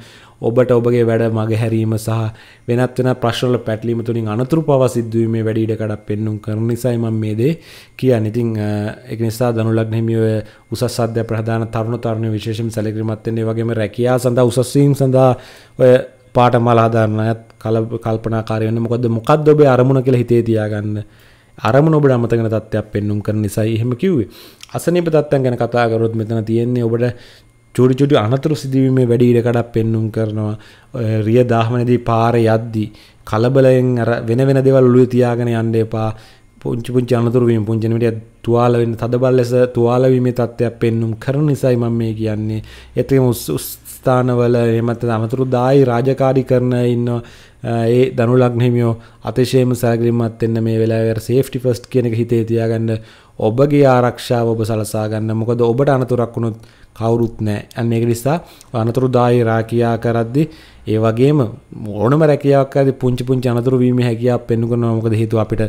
ඔබට ඔබගේ වැඩ මග හැරීම සහ වෙනත් වෙන ප්‍රශ්නවල පැටලීම තුලින් අනතුරු පවා සිද්ධවීමේ වැඩි ඉඩකඩක් පෙන්වුම් කරන නිසායි මම මේ දේ කියන්නේ. ඉතින් ඒක නිසා ධනු ලග්න හිමියෝ උසස් අධ්‍යා ප්‍රධාන තරුණ තරුණියෝ විශේෂයෙන් සැලකිලිමත් වෙන්නේ වගේම රැකියාව සඳහා උසස් වීම සඳහා ඔය පාඨමාලා හදාරන අයත් කල්පනාකාරී වෙන්න මොකද මොකද්ද ඔබේ අරමුණ කියලා හිතේ තියාගන්න. අරමුණ ඔබට අමතකන තත්ත්වයක් පෙන්වුම් කරන නිසායි එහෙම කිව්වේ. අසනීප තත්ත්වයන් ගැන කතා කරොත් මෙතන තියෙන්නේ ඔබට චුඩු චුඩු අනතුරු සිදුවීමේ වැඩි ඉඩකඩක් පෙන්නුම් කරනවා රිය දාහමනේදී පාරේ යද්දී කලබලයෙන් අර වෙන වෙන දේවල් ඔළුවේ තියාගෙන යන්න එපා පුංචි පුංචි අනතුරු වීම පුංචි නිමිට තුවාල වෙන්න තදබල ලෙස තුවාල වීමේ තත්ත්වයක් පෙන්නුම් කරන නිසායි මම මේ කියන්නේ ඒත්කම ස්ථානවල එහෙම නැත්නම් අනතුරු දායි රාජකාරී කරන ඉන්න ඒ දනුලග්න හිමියෝ අතිශයම සැලකිලිමත් වෙන්න මේ වෙලාවේ අර සේෆ්ටි ෆස්ට් කියන එක හිතේ තියාගන්න ඔබගේ ආරක්ෂාව ඔබ සලසා ගන්න. මොකද ඔබට අනතුරක් වුණොත් කවුරුත් නැහැ. අන්න ඒක නිසා අනතුරුදායී රාකියා කරද්දී ඒ වගේම ඕනම රැකියාවක් කරද්දී පුංචි පුංචි අනතුරු වීමේ හැකියාව පෙන්වු කරනවා. මොකද හේතුව අපිට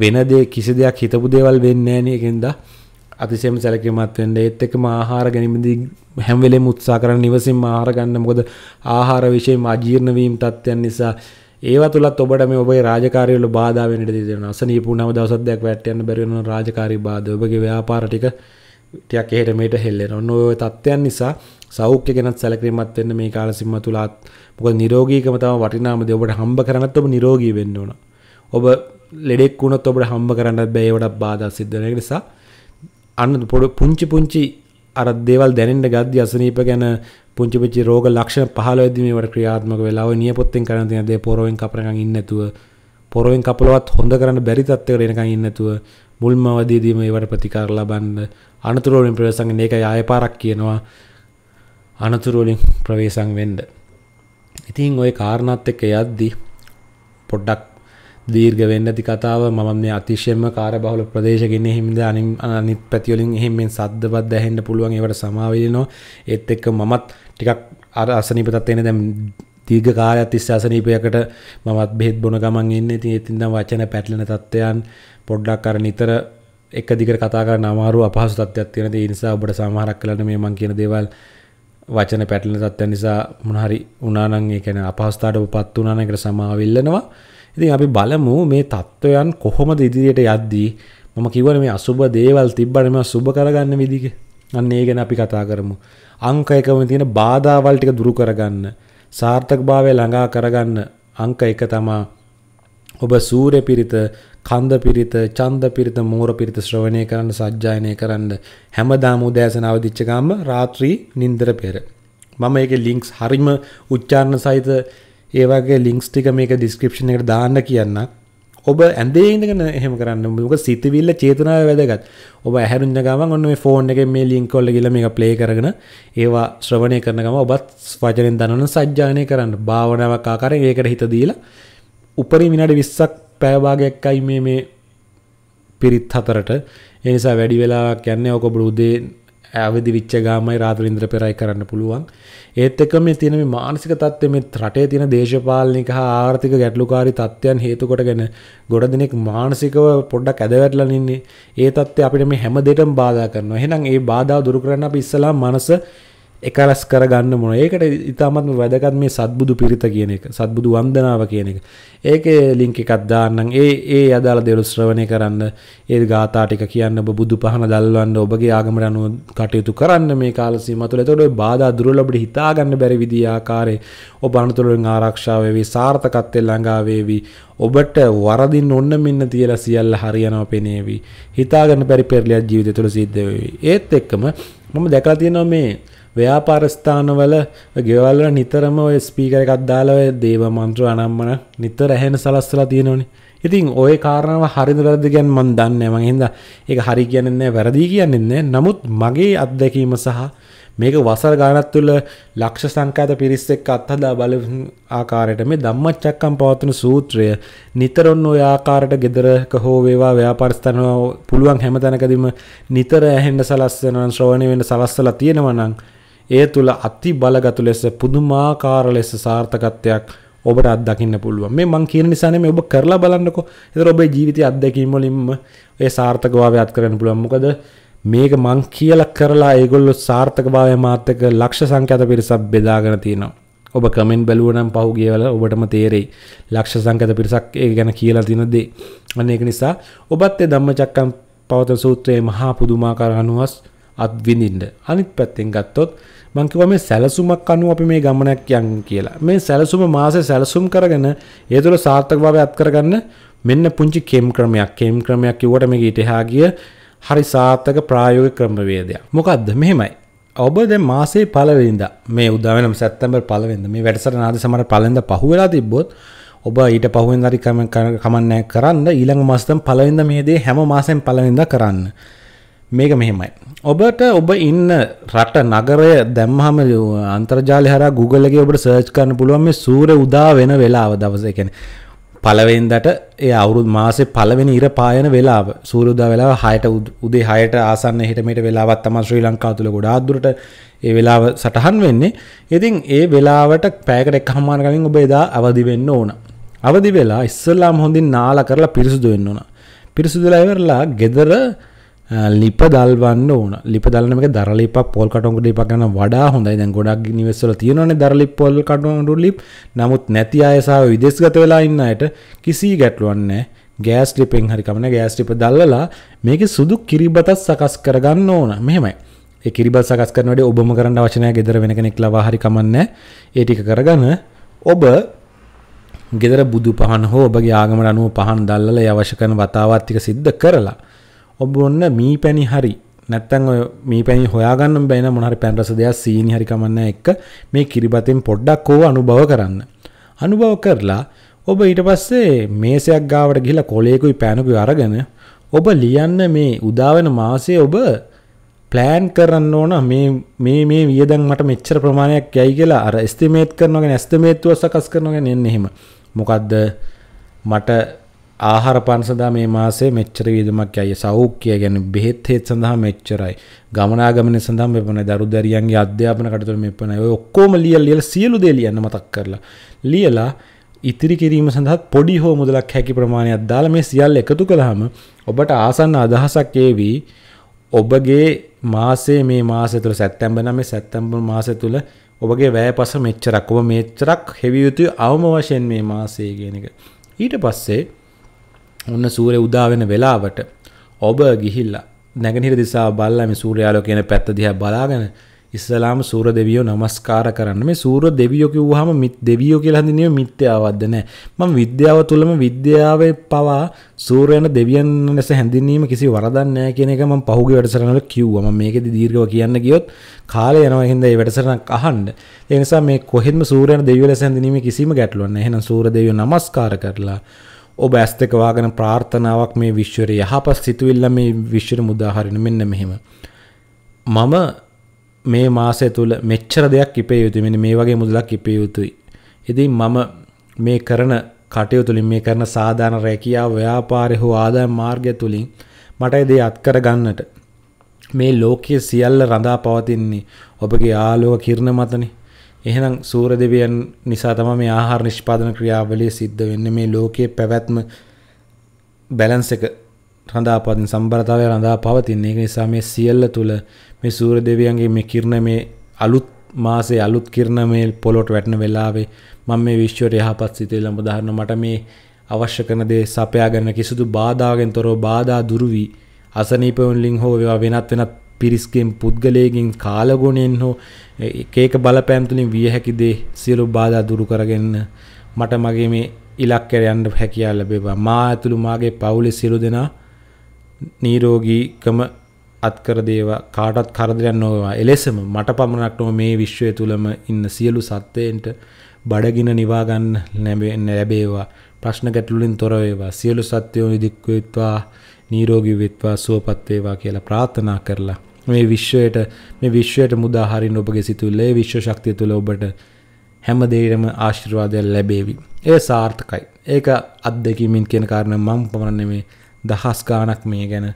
වෙන දේ කිසි දෙයක් හිතපු දේවල් වෙන්නේ නැහැ නේ ඒකෙන්ද අතිශයම සැලකිලිමත් වෙන්න. ඒත් එක්කම ආහාර ගැනීමදී හැම වෙලෙම උත්සාහ කරන්න ඉවසින්ම ආහාර ගන්න. මොකද ආහාර විශේෂම අජීර්ණ වීම තත්ත්වයන් නිසා ඒව තුළත් ඔබට මේ ඔබේ රාජකාරිවල බාධා වෙන්න ඉඩ තියෙනවා. අසනීප වුණාම දවසක් දෙයක් වැට් යන්න බැරි වෙනවා රාජකාරී බාධා. ඔබගේ ව්‍යාපාර ටික ටිකක් එහෙට මෙහෙට හෙල්ලෙනවා. ඔන්න ඔය තත්ත්වයන් නිසා සෞඛ්‍ය ගැනත් සැලකිලිමත් වෙන්න මේ කාල සීමාව තුලත් මොකද නිරෝගීකම තමයි වටිනාම දේ. ඔබට හම්බ කරගන්නත් ඔබ නිරෝගී වෙන්න ඕන. ඔබ ලෙඩෙක් වුණොත් ඔබට හම්බ කරන්නත් බෑ. ඒවටත් බාධා සිද්ධ වෙන නිසා අන්න පොඩි පුංචි පුංචි අර දේවල් දැනෙන්න ගද්දි අසනීප ගැන පුංචි පුංචි රෝග ලක්ෂණ පහළ වෙද්දි මේවට ක්‍රියාත්මක වෙලා ඔය නියපොත්තෙන් කරන්න තියෙන දේ පොරවෙන් කපනකන් ඉන්නේ නැතුව පොරවෙන් කපලවත් හොඳ කරන්න බැරි තත්ත්වයකට එනකන් ඉන්නේ නැතුව මුල්ම අවදීදී මේවට ප්‍රතිකාර ලබන්න අනතුරු වලින් ප්‍රවේශම් මේක ආයෙ පාරක් කියනවා අනතුරු වලින් ප්‍රවේශම් වෙන්න. ඉතින් ওই කාරණාත් එක්ක යද්දි පොඩ්ඩක් දීර්ඝ වෙන්න ඇති කතාව මම මේ අතිශයෙන්ම කාර්යබහුල ප්‍රදේශකින් හිමිද අනිත් පැතිවලින් එහෙම මේ සද්දපත් දැහෙන්න පුළුවන් ඒවට සමාව වෙනවා ඒත් එක්ක මමත් ටිකක් අර අසනීප තත්ත්වෙනේ දැන් දීර්ඝ කාලයක් තිස්සේ අසනීපයකට මමත් බෙහෙත් බොන ගමන් ඉන්නේ. ඉතින් ඒත් ඉඳන් වචන පැටලෙන තත්ත්වයන් පොඩ්ඩක් අර නිතර එක දිගට කතා කරන අමාරු අපහසු තත්ත්වයක් තියෙන දේ නිසා ඔබට සමහරක් කලන්න මේ මම කියන දේවල් වචන පැටලෙන තත්ත්වයන් නිසා මොන හරි වුණා නම් ඒ කියන්නේ අපහසුතාවට ඔබපත් වුණා නම් ඒකට සමාව ඉල්ලනවා. ඉතින් අපි බලමු මේ තත්ත්වයන් කොහොමද ඉදිරියට යද්දී මම කිව්වනේ මේ අසුබ දේවල් තිබ්බනේ මම සුබ කරගන්න විදිහ. අන්න ඒ ගැන අපි කතා කරමු. අංක එකම තියෙන බාධාවල් ටික දුරු කරගන්න. සාර්ථකභාවය ළඟා කරගන්න අංක එක තමයි ඔබ සූර්ය පිරිත කන්ද පිරිත චන්ද පිරිත මෝර පිරිත ශ්‍රවණය කරන්න සජ්ජායනය කරන්න හැමදාම උදෑසන අවදිච්ච ගාම රාත්‍රී නින්දර පෙර මම ඒකේ ලින්ක්ස් හරිම උච්චාරණ සහිත ඒවගේ ලිංක්ස් ටික මේක ඩිස්ක්‍රිප්ෂණ එකට දාන්න කියන්න ඔබ ඇදේ ඉඳගෙන එහෙම කරන්න මුක සිතවිල්ල චේතනාව වැදගත් ඔබ හැරුන්න ගම ඔන්න ෆෝන් එක මේ ලින්කොල්ල ගිල මේ ප්ලේ කරගෙන ඒවා ශ්‍රවණය කරනගම ඔබත් ස්වජනෙන් දනන සජ්ජානය කරන්න භාවනාවක් ආකාරය ඒකට හිත දීලා උපරි මිනට විස්සක් පෑවාගයක්කයි මේ මේ පිරිත් හතරට එනිසා වැඩි වෙලාවක් යන්නේ ඕක බුරුදේ ඇවිදි විච්ච ගාමයි රාතුර ඉන්ද්‍ර පෙරයි කරන්න පුළුවන් ඒත් එක මේ තියෙන මේ මානසික තත්ත්වය මේ රටේ තියෙන දේශපාලනික හා ආර්ථික ගැටලුකාරී තත්ත්වයන් හේතු කොටගෙන ගොඩ දෙනෙක් මානසිකව පොඩ්ඩක් ඇදවැටලා ඉන්නේ ඒ තත්ත්වය අපිට මේ හැම දෙයකම බාධා කරනවා එහෙනම් ඒ බාධා දුරු කරන්න අපි ඉස්සලා මනස එකලස් කරගන්න මොන ඒකට ඉතාමත් වැදගත් මේ සත්බුදු පිරිත කියන එක සත්බුදු වන්දනාව කියන එක ඒක ලිංක එකත් දාන්නම් ඒ ඒ අදාළ දේවල් ශ්‍රවණය කරන්න ඒ ගාථා ටික කියන්න ඔබ බුදු පහන දල්වන්න ඔබගේ ආගමට අනුව කටයුතු කරන්න මේ කාල සීමාව තුළ එතකොට ඔය බාධා දුර්වල අපිට හිතා ගන්න බැරි විදිහේ ආකාරයේ ඔබ අනුතුරුවෙන් ආරක්ෂා වේවි සාර්ථකත්වයෙන් ළඟා වේවි ඔබට වරදින් ඔන්න මෙන්න තියලා සියල්ල හරියනවා පෙනේවි හිතාගන්න බැරි පෙරලියක් ජීවිතය තුළ සිද්ධ වේවි ඒත් එක්කම මම දැකලා තියෙනවා මේ ව්‍යාපාර ස්ථානවල ගෙවල් වල නිතරම ඔය ස්පීකර් එකක් දාලා ඔය දේව මන්ත්‍ර අනම්මන නිතර ඇහෙන සලස්සලා තියෙනවනේ. ඉතින් ඔය කාරණාව හරිද වැරදිද කියන්නේ මම දන්නේ නැහැ. මම හින්දා ඒක හරි කියන්නේ නැහැ, වැරදි කියන්නේ නැහැ. නමුත් මගේ අත්දැකීම සහ මේක වසර ගානක් තුළ ලක්ෂ සංඛ්‍යාත පිරිස් එක්ක අත්හදා බලන ආකාරයට මේ ධම්මචක්කම් පවත්වන සූත්‍රය නිතරම ওই ආකාරයට gedaraක හෝ වේවා ව්‍යාපාර ස්ථානවල පුළුවන් හැම තැනකදීම නිතර ඇහෙන්න සලස්සන ශ්‍රවණය වෙන්න සලස්සලා තියෙනවා නම් ඒ තුළ අති බලගත් ලෙස පුදුමාකාර ලෙස සාර්ථකත්වයක් ඔබට අත්දකින්න පුළුවන් මේ මං කියන නිසානේ මේ ඔබ කරලා බලන්නකෝ ඒතර ඔබේ ජීවිතය අත්දැකීම් වලින්ම ඒ සාර්ථකභාවය අත් කරගන්න පුළුවන් මොකද මේක මං කියලා කරලා ඒගොල්ලො සාර්ථකභාවය මාතක ලක්ෂ සංඛ්‍යත පිරිසක් බෙදාගෙන තියෙනවා ඔබ කමෙන් බැලුවනම් පහුගේවල ඔබටම තේරෙයි ලක්ෂ සංකත පිරිසක් ඒ ගැන කියලා තින දේ අන්න ඒක නිසා ඔබත් ඒ ධම්මචක්කම් පවත සූත්‍රයේ මහා පුදුමාකාර අනුහස් අත්විඳින්න අනිත් පැත්තෙන් ගත්තොත් මං කිව්වා මේ සැලසුමක් අනුව අපි මේ ගමනක් යන් කියලා මේ සැලසුම මාසේ සැලසුම් කරගෙන ඒ තුළ සාර්ථකභාවය අත් කරගන්න මෙන්න පුංචි කේම් ක්‍රමයක් කේම් ක්‍රමයක් කිව්වට මේක ඊට එහා ගිය හරි සාර්ථක ප්‍රායෝගික ක්‍රමවේදයක්. මොකද්ද? මෙහෙමයි. ඔබ දැන් මාසේ පළවෙනිදා මේ උදා වෙනම සැප්තැම්බර් පළවෙනිදා මේ වැඩසටහන ආදි සමහර පළවෙනිදා පහුවෙලා තිබ්බොත් ඔබ ඊට පහුවෙන්දා හරි කමන්නේ කරන්න ඊළඟ මාසෙන් පළවෙනිදා මේ දේ හැම මාසෙම පළවෙනිදා කරන්න. මේක මෙහෙමයි. ඔබට ඔබ ඉන්න රට නගරය දැම්මහම අන්තර්ජාලය හරහා Google එකේ ඔබට සර්ච් කරන්න පුළුවන් මේ සූර්ය උදා වෙන වෙලාව දවස. ඒ කියන්නේ පළවෙන්දට ඒ අවුරුදු මාසේ පළවෙනි ඉර පායන වෙලාව සූරුදා වෙලාව 6ට උදේ 6ට ආසන්න එහෙට මෙහෙට වෙලාවක් තමයි ශ්‍රී ලංකාව තුල ගොඩාක් දුරට ඒ වෙලාව සටහන් වෙන්නේ. ඉතින් ඒ වෙලාවට පැයකට එකහමාර කලින් ඔබ එදා අවදි වෙන්න ඕන. අවදි වෙලා ඉස්සෙල්ලාම හොඳින් නාලා කරලා පිරිසුදු වෙන්න ඕන. පිරිසුදුලා ඉවරලා ගෙදර ලිප දල්වන්න ඕන ලිප දල්න එක දරලිප පොල් කටුන්ට ලිපක් ගන්න වඩා හොඳයි දැන් ගොඩක් නිවෙස්සල තියෙනවනේ දරලි පොල් කටුන්ට ලිප් නමුත් නැති අය සහ විදේශගත වෙලා ඉන්න අයට කිසි ගැටලුවක් නැහැ ගෑස් ලිපෙන් හරි කමන ගෑස් ලිප දැල්වලා මේකේ සුදු කිරිබතක් සකස් කරගන්න ඕන මෙහෙමයි ඒ කිරිබත් සකස් කරන වැඩේ ඔබම කරන්න අවශ්‍ය නැහැ ගෙදර වෙන කෙනෙක් ලවා හරි කමන්නේ ඒ ටික කරගෙන ඔබ ගෙදර බුදු පහන් හෝ ඔබගේ ආගමට අනුව පහන් දැල්වලා ඒ අවශ්‍ය කරන වතාවත් ටික සිද්ධ කරලා ඔබ ඔන්න මී පැණි හරි නැත්තන් ඔය මේ පැනි හොයාගන්න බැන මොහරි පැන්රස දෙයක් සීනි හරිකමන්න එක්ක මේ කිරිබතින් පොඩ්ඩක් ඕ අනුභව කරන්න. අනුභව කරලා ඔබ ඊට පස්සේ මේසයක් ගාවට ගිහිලා කොලේකුයි පෑනකුයි අරගෙන ඔබ ලියන්න මේ උදාවෙන මාසේ ඔබ ප්ලෑන් කරන්න ඕන මේ මේ මේ වියදන් මට මෙච්චර ප්‍රමාණයක් යයි කියලා අර එස්තිමේට් කරනවා ගැන එස්තිමේට්ව සකස් කරනවා ගැන එන්න එහෙම. මොකද්ද මට ආහාර පන්සදා මේ මාසේ මෙච්චර වියදමක් අය සෞඛ්‍ය ගැන බෙහෙත් හේත් සඳහා මෙච්චරයි ගමනාගමන සඳහා මෙපමණයි දරු දැරියන්ගේ අධ්‍යාපන කටයුතු මෙපමණයි ඔය ඔක්කොම ලියලා ලියලා සියලු දේ ලියන්න මතක් කරලා ලියලා ඉතිරි කිරීම සඳහා පොඩි හෝ මුදලක් හැකි ප්‍රමාණයක් දාලා මේ සියල්ල එකතු කළාම ඔබට ආසන්න අදහසක් ඒවි ඔබගේ මාසේ මේ මාසය තුළ සැප්තැම්බර් 9 සැප්තැම්බර් මාසය තුළ ඔබගේ වැයපස මෙච්චරක් ඔබ මෙච්චරක් හෙවිය යුතුයි අවම වශයෙන් මේ මාසයේ කියන එක ඊට පස්සේ ඔන්න සූරය උදා වෙන වෙලාවට ඔබ ගිහිල්ලා නැගෙනහිර දිසා බලලා මේ සූර්යාලෝ කියන පැත්ත දිහා බලාගෙන ඉස්සලාම සූර දෙවියෝ নমස්කාර කරන්න මේ සූර දෙවියෝ කිව්වහම මිත් දෙවියෝ කියලා හඳුන්වන්නේ මිත්‍යාවක්ද නැහැ මම විද්‍යාව තුළම විද්‍යාවේ පවා සූර්යන දෙවියන් ලෙස හැඳින්වීම කිසි වරදක් නැහැ කියන එක මම පහුගිය වැඩසටහනවල කිව්වා මම මේකෙදි දීර්ඝව කියන්න ගියොත් කාලය යනවා හින්දා මේ වැඩසටහනක් අහන්න ඒ නිසා මේ කොහෙත්ම සූර්යන දෙවියෝ ලෙස හැඳින්වීමේ කිසිම ගැටලුවක් නැහැ එහෙනම් සූර දෙවියෝ নমස්කාර කරලා ඔබ ඇස් දෙක වාගෙන ප්‍රාර්ථනාවක් මේ විශ්වරය යහපත් සිතුවිල්ල මේ විශ්වර මුදාහරින මෙන්න මෙහෙම මම මේ මාසය තුළ මෙච්චර දෙයක් ඉපේ යුතුයි මෙන්න මේ වගේ මුදලක් ඉපේ යුතුයි ඉතින් මම මේ කරන කටයුතු තුළින් මේ කරන සාධාරණ රැකියාව ව්‍යාපාරය හෝ ආදායම් මාර්ගය තුලින් මට ඒ දේ අත්කර ගන්නට මේ ලෝකයේ සියල්ල රඳා පවතින්නේ ඔබගේ ආලෝක කිරණ මතනේ එහෙනම් සූර දෙවියන් නිසා තමයි මේ ආහාර නිෂ්පාදන ක්‍රියාවලිය සිද්ධ වෙන්නේ මේ ලෝකයේ පැවැත්ම බැලන්ස් එක රඳාපවතින සම්බරතාවය රඳා පවතින. ඒක නිසා මේ සියල්ල තුල මේ සූර දෙවියන්ගේ මේ කිරණ මේ අලුත් මාසේ අලුත් කිරණ මේ පොළොට වැටෙන වෙලාවේ මම මේ විශ්වයට යහපත් සිතේ ළඹ දාන්න මට මේ අවශ්‍ය කරන දේ සපයා ගන්න කිසිදු බාධාගෙන් තොරව බාධා දුරු වී අසනීපවලින් හෝ වේවා වෙනත් වෙනත් පිරිස්කෙන් පුද්ගලයකින් කාලගුණෙන් හෝ එකක බලපෑම් තුලින් විය හැකි දේ සියලු බාධා දුරු කරගෙන මට මගේ මේ ඉලක්කයට යන්න හැකියාව ලැබේවා මා ඇතුළු මාගේ පවුලේ සියලු දෙනා නිරෝගීකම අත්කර දේවා කාටත් කරදරයක් නොවේවා එලෙසම මට පමණක් නොව මේ විශ්වය තුලම ඉන්න සියලු සත්ත්වයන්ට බඩගින නිවා ගන්න ලැබේවා ප්‍රශ්න ගැටලු වලින් තොර වේවා සියලු සත්ත්වයෝ නිදුක් වේවා නිරෝගී වේවා සුවපත් වේවා කියලා ප්‍රාර්ථනා කරලා මේ විශ්වයට මේ විශ්වයට මුදාහරින් ඔබගේ සිතුල්ලේ විශ්ව ශක්තිය තුළ ඔබට හැම දෙයකම ආශිර්වාදයක් ලැබේවි. ඒ සාර්ථකයි. ඒක අත්දැකීමෙන් කියන කාරණය මම පමණ නෙමෙයි දහස් ගාණක් මේ ගැන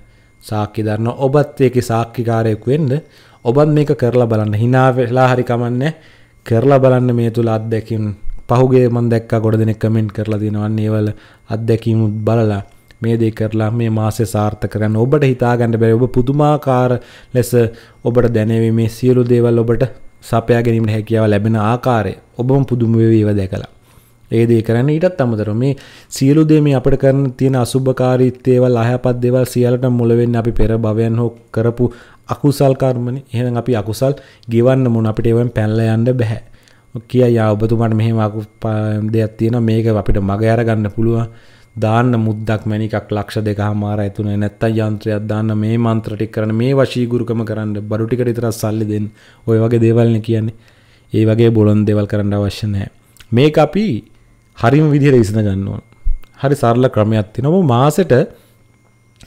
සාක්ෂි දරන ඔබත් ඒකේ සාක්ෂිකාරයෙකු වෙන්න ඔබත් මේක කරලා බලන්න. hina වෙලා හරි කමන්නේ කරලා බලන්න මේ තුල අත්දැකීම් පහුගේ මම දැක්කා ගොඩ දෙනෙක් කමෙන්ට් කරලා දිනවන්නේ ඒවල අත්දැකීම් බලලා මේ දේ කරලා මේ මාසය සාර්ථක කරන්න ඔබට හිතාගන්න බැරි ඔබ පුදුමාකාර ලෙස ඔබට දැනෙවි මේ සියලු දේවල් ඔබට සපයා ගැනීමට හැකියාව ලැබෙන ආකාරය ඔබම පුදුම වේවිව දැකලා ඒ දේ කරන්න ඊටත් අමතරව මේ සියලු දේ මේ අපිට කරන්න තියෙන අසුභකාරීත්වයේවල් අයහපත් දේවල් සියල්ලට මුල වෙන්නේ අපි පෙර භවයන් හෝ කරපු අකුසල් කර්මනේ. එහෙනම් අපි අකුසල් ගෙවන්න මොන අපිට ඒවෙන් පැනලා යන්න බෑ. කියයි ආ ඔබතුමාට මෙහෙම දෙයක් තියෙනවා මේක අපිට මග අරගන්න පුළුවන්. දාන්න මුද්දක් මැනිකක් ලක්ෂ දෙක හමාර ඇතුන නැත්තම් යන්ත්‍රයක් දාන්න මේ මන්ත්‍ර ටික කරන්න මේ වශීගුරුකම කරන්න බඩු ටිකට විතරක් සල්ලි දෙන්න ඔය වගේ දේවල්නේ කියන්නේ ඒ වගේ බොළොන් දේවල් කරන්න අවශ්‍ය නැහැ මේක අපි හරිම විදිහට විසඳ ගන්න ඕන හරි සරල ක්‍රමයක් තියෙනවා මාසෙට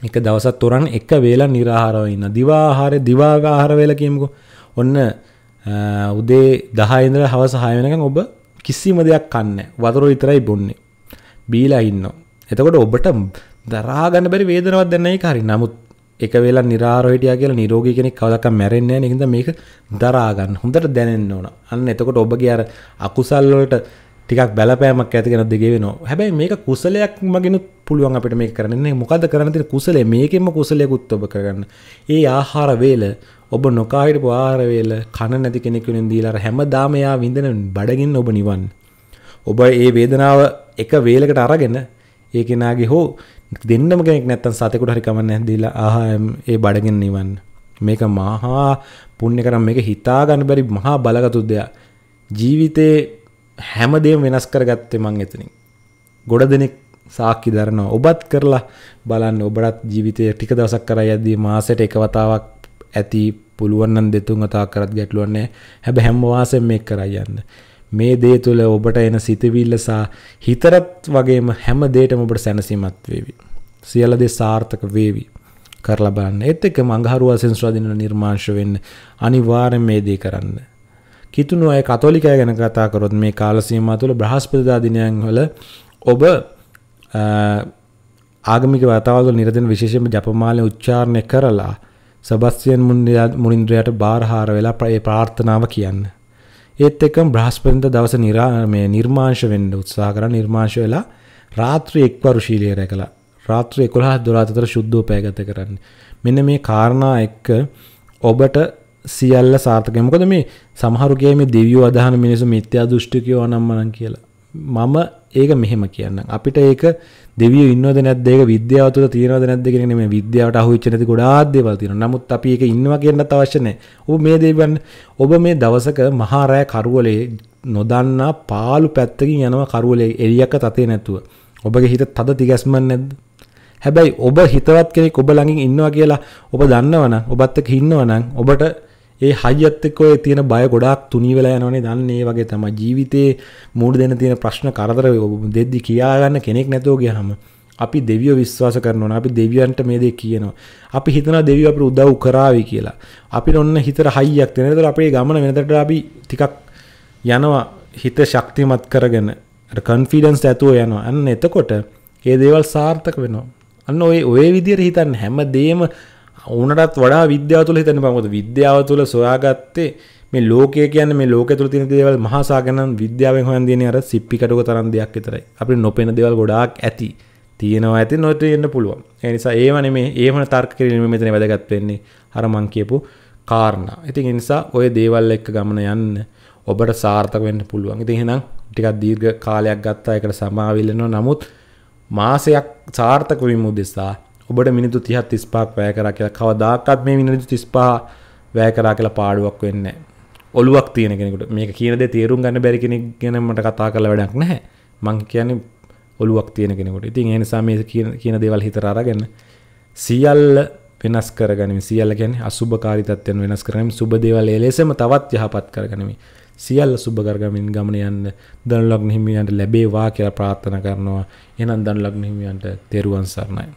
එක දවසක් තොරන් එක වේලා නිරාහාරව ඉන්න දිවා ආහාරය දිවාග ආහාර වේලා කියමුකෝ ඔන්න උදේ 10 ඉඳලා හවස 6 වෙනකන් ඔබ කිසිම දෙයක් කන්නේ නැහැ වතුර විතරයි බොන්නේ බීලා ඉන්නවා එතකොට ඔබට දරාගන්න බැරි වේදනවත් දැන්නේ හරි නමුත් එක වෙලා නිරාරෝහිටියා කියලා නිරෝගී කෙනෙක් කවදාවත් මැරෙන්නේ නැහැ නේද මේක දරා ගන්න. හොඳට දැනෙන්න ඕන. අන්න එතකොට ඔබගේ අර අකුසල් වලට ටිකක් බැලපෑමක් ඇතිගෙන දිගේ වෙනවා. හැබැයි මේක කුසලයක් මගිනුත් පුළුවන් අපිට මේක කරන්න. නේ මොකද්ද කරන්න තියෙන කුසලය? මේකෙන්ම කුසලයකුත් ඔබ කරගන්න. ඒ ආහාර වේල ඔබ නොකා හිටපු ආහාර වේල කන නැති කෙනෙක් වෙනුවෙන් දීලා අර හැමදාම යා විඳින බඩගින්න ඔබ නිවන්න. ඔබ ඒ වේදනාව එක වේලකට අරගෙන ඒ කෙනාගේ හෝ දෙන්නම කෙනෙක් නැත්තම් සතෙකුට හරි කමන්නේ නැහැ දීලා ආහා ඒ බඩගින්න නිවන්න. මේක මහා පුණ්‍ය කරම් මේක හිතා ගන්න බැරි මහා බලගත් දෙයක්. ජීවිතේ හැමදේම වෙනස් කරගත්තේ මං එතනින්. ගොඩ දෙනෙක් සාක්කි දරනවා. ඔබත් කරලා බලන්න ඔබටත් ජීවිතේ ටික දවසක් කරා යද්දී මාසෙට එක වතාවක් ඇති පුළුවන් නම් දෙතුන් වතාවක් කරත් ගැටලුවක් නැහැ. හැබැයි හැම වාසෙම මේක කරා යන්න. මේ දේ තුළ ඔබට එන සිතවිල්ල සහ හිතරත් වගේම හැම දෙයකම ඔබට සැනසීමක් වේවි. සියලු දේ සාර්ථක වේවි. කරලා බලන්න. ඒත් එක්ක මඟහරුවා සෙන්සුරාදින නිර්මාංශ වෙන්න අනිවාර්යෙන් මේ දේ කරන්න. කිතුණු අය කතෝලිකය ගැන කතා කරොත් මේ කාල සීමාව තුළ බ්‍රහස්පතිදා දිනයන් වල ඔබ ආගමික වතාවල නිරතන විශේෂයෙන්ම ජපමාලේ උච්චාරණය කරලා සබස්තියන් මුනින්ද්‍රයාට බාරහාර වෙලා ප්‍රාර්ථනාව කියන්න. ඒත් එක්කම බ්‍රහස්පතින්ද දවස නිරා මේ නිර්මාංශ වෙන්න උත්සාහ කරා නිර්මාංශ වෙලා රාත්‍රී එක්වරු ශීලයේ රැකලා රාත්‍රී 11 12 අතර සුද්ධෝපය ගත කරන්න. මෙන්න මේ කාරණා එක්ක ඔබට සියල්ල සාර්ථකයි. මොකද මේ සමහරු ගියේ මේ දෙවියෝ අදහන මිනිස්සු මිත්‍යා දෘෂ්ටිකයෝ අනම්මනම් කියලා. මම ඒක මෙහෙම කියන්න අපිට ඒක දෙවිය ඉන්නවද නැද්ද ඒක විද්‍යාව තුළ තියෙනවද නැද්ද කියන එක නෙමෙයි විද්‍යාවට අහු වෙච්ච නැති ගොඩාක් දේවල් තියෙනවා. නමුත් අපි ඒක ඉන්නවා කියන්නත් අවශ්‍ය නැහැ. ඔබ මේ දේවන් ඔබ මේ දවසක මහා රෑ කරවලේ නොදන්නා පාළු පැත්තකින් යනවා කරවලේ එළියක තතේ නැතුව. ඔබගේ හිත තද තිගැස්මක් නැද්ද? හැබැයි ඔබ හිතවත් කෙනෙක් ඔබ ළඟින් ඉන්නවා කියලා ඔබ දන්නවනම් ඔබත් එක්ක ඉන්නවනම් ඔබට ඒ හයිියත් එක්ක ඔය තියෙන බය ගොඩක් තුනී වෙලා යනවනේ දන්න ඒ වගේ තමයි ජීවිතේ මූඩ දෙන තියෙන ප්‍රශ්න කරදර දෙද්දි කියා ගන්න කෙනෙක් නැතුව ගියාම අපි දෙවියෝ විශ්වාස කරනවා අපි දෙවියන්ට මේ දේ කියනවා. අපි හිතනවා දෙවියෝ අපිට උදව් කරાવી කියලා. අපිට ඔන්න හිතට හයියක් තියෙන. ඒතර අපේ ගමන වෙනතට අපි ටිකක් යනවා හිත ශක්තිමත් කරගෙන කන්ෆිඩන්ස් ඇතුව යනවා. අන්න එතකොට ඒ දේවල් සාර්ථක වෙනවා. අන්න ඔය ඔය විදිහට හිතන්න හැම දෙයක්ම ඕනටත් වඩා විද්‍යාව තුළ හිතන්න පමුද විද්‍යාව තුළ සොයාගත්තේ මේ ලෝකය කියන මේ ලෝක තුළ තියෙන දේවල් මහාසාගණන් විද්‍යාවෙන් හොයන් දෙන අර සිප්පි කටුක තරම් දෙයක් විතරයි අපි නොපෙන දේවල් ගොඩාක් ඇති තියෙනවා ඇති නොට එන්න පුළුවන් එනිසා ඒවන මේ ඒමන තර්ක කිරීම මෙතන වැදගත් වෙන්නේ හරමං කියපු කාරණ ඉතින් නිසා ඔය දේවල් එක්ක ගමන යන්න ඔබට සාර්ථක වෙන්න පුළුවන් ඉතින් එහෙනම් ටිකක් දීර්ඝ කාලයක් ගත්තා ඒකට සමාවිල්ලනවා නමුත් මාසයක් සාර්ථක වීම උදෙසා ඔබට මිනිතු තිහත් ස්පාක් වැය කරා කියලා කවදාකත් මේ මිනිතු තිස්පා වැය කරා කියලා පාඩුවක් වෙන්න ඔලුවක් තියෙන කෙනෙකුට මේක කියනද තේරුම් ගන්න බැරි කෙනෙක් ගැන මට කතා කරලා වැඩක් නැහැ මං කියන්නේ ඔලුවක් තියෙන කෙනෙකුට ඉතින් ඒ නිසා මේ කියන දේවල් හිතට අරගෙන සියල්ල වෙනස් කරගනිමි සියල්ල කියන්නේ අසුභකාරීත්වයන් වෙනස් කරගනිමි සුබ දේවල් එලෙසම තවත් යහපත් කරගනිමි සියල්ල සුබ කරගමින් ගමන යන්න දනුලග්න හිමියන්ට ලැබේවා කියලා ප්‍රාර්ථනා කරනවා එහෙනම් දනුලග්න හිමියන්ට තෙරුවන් සරණයි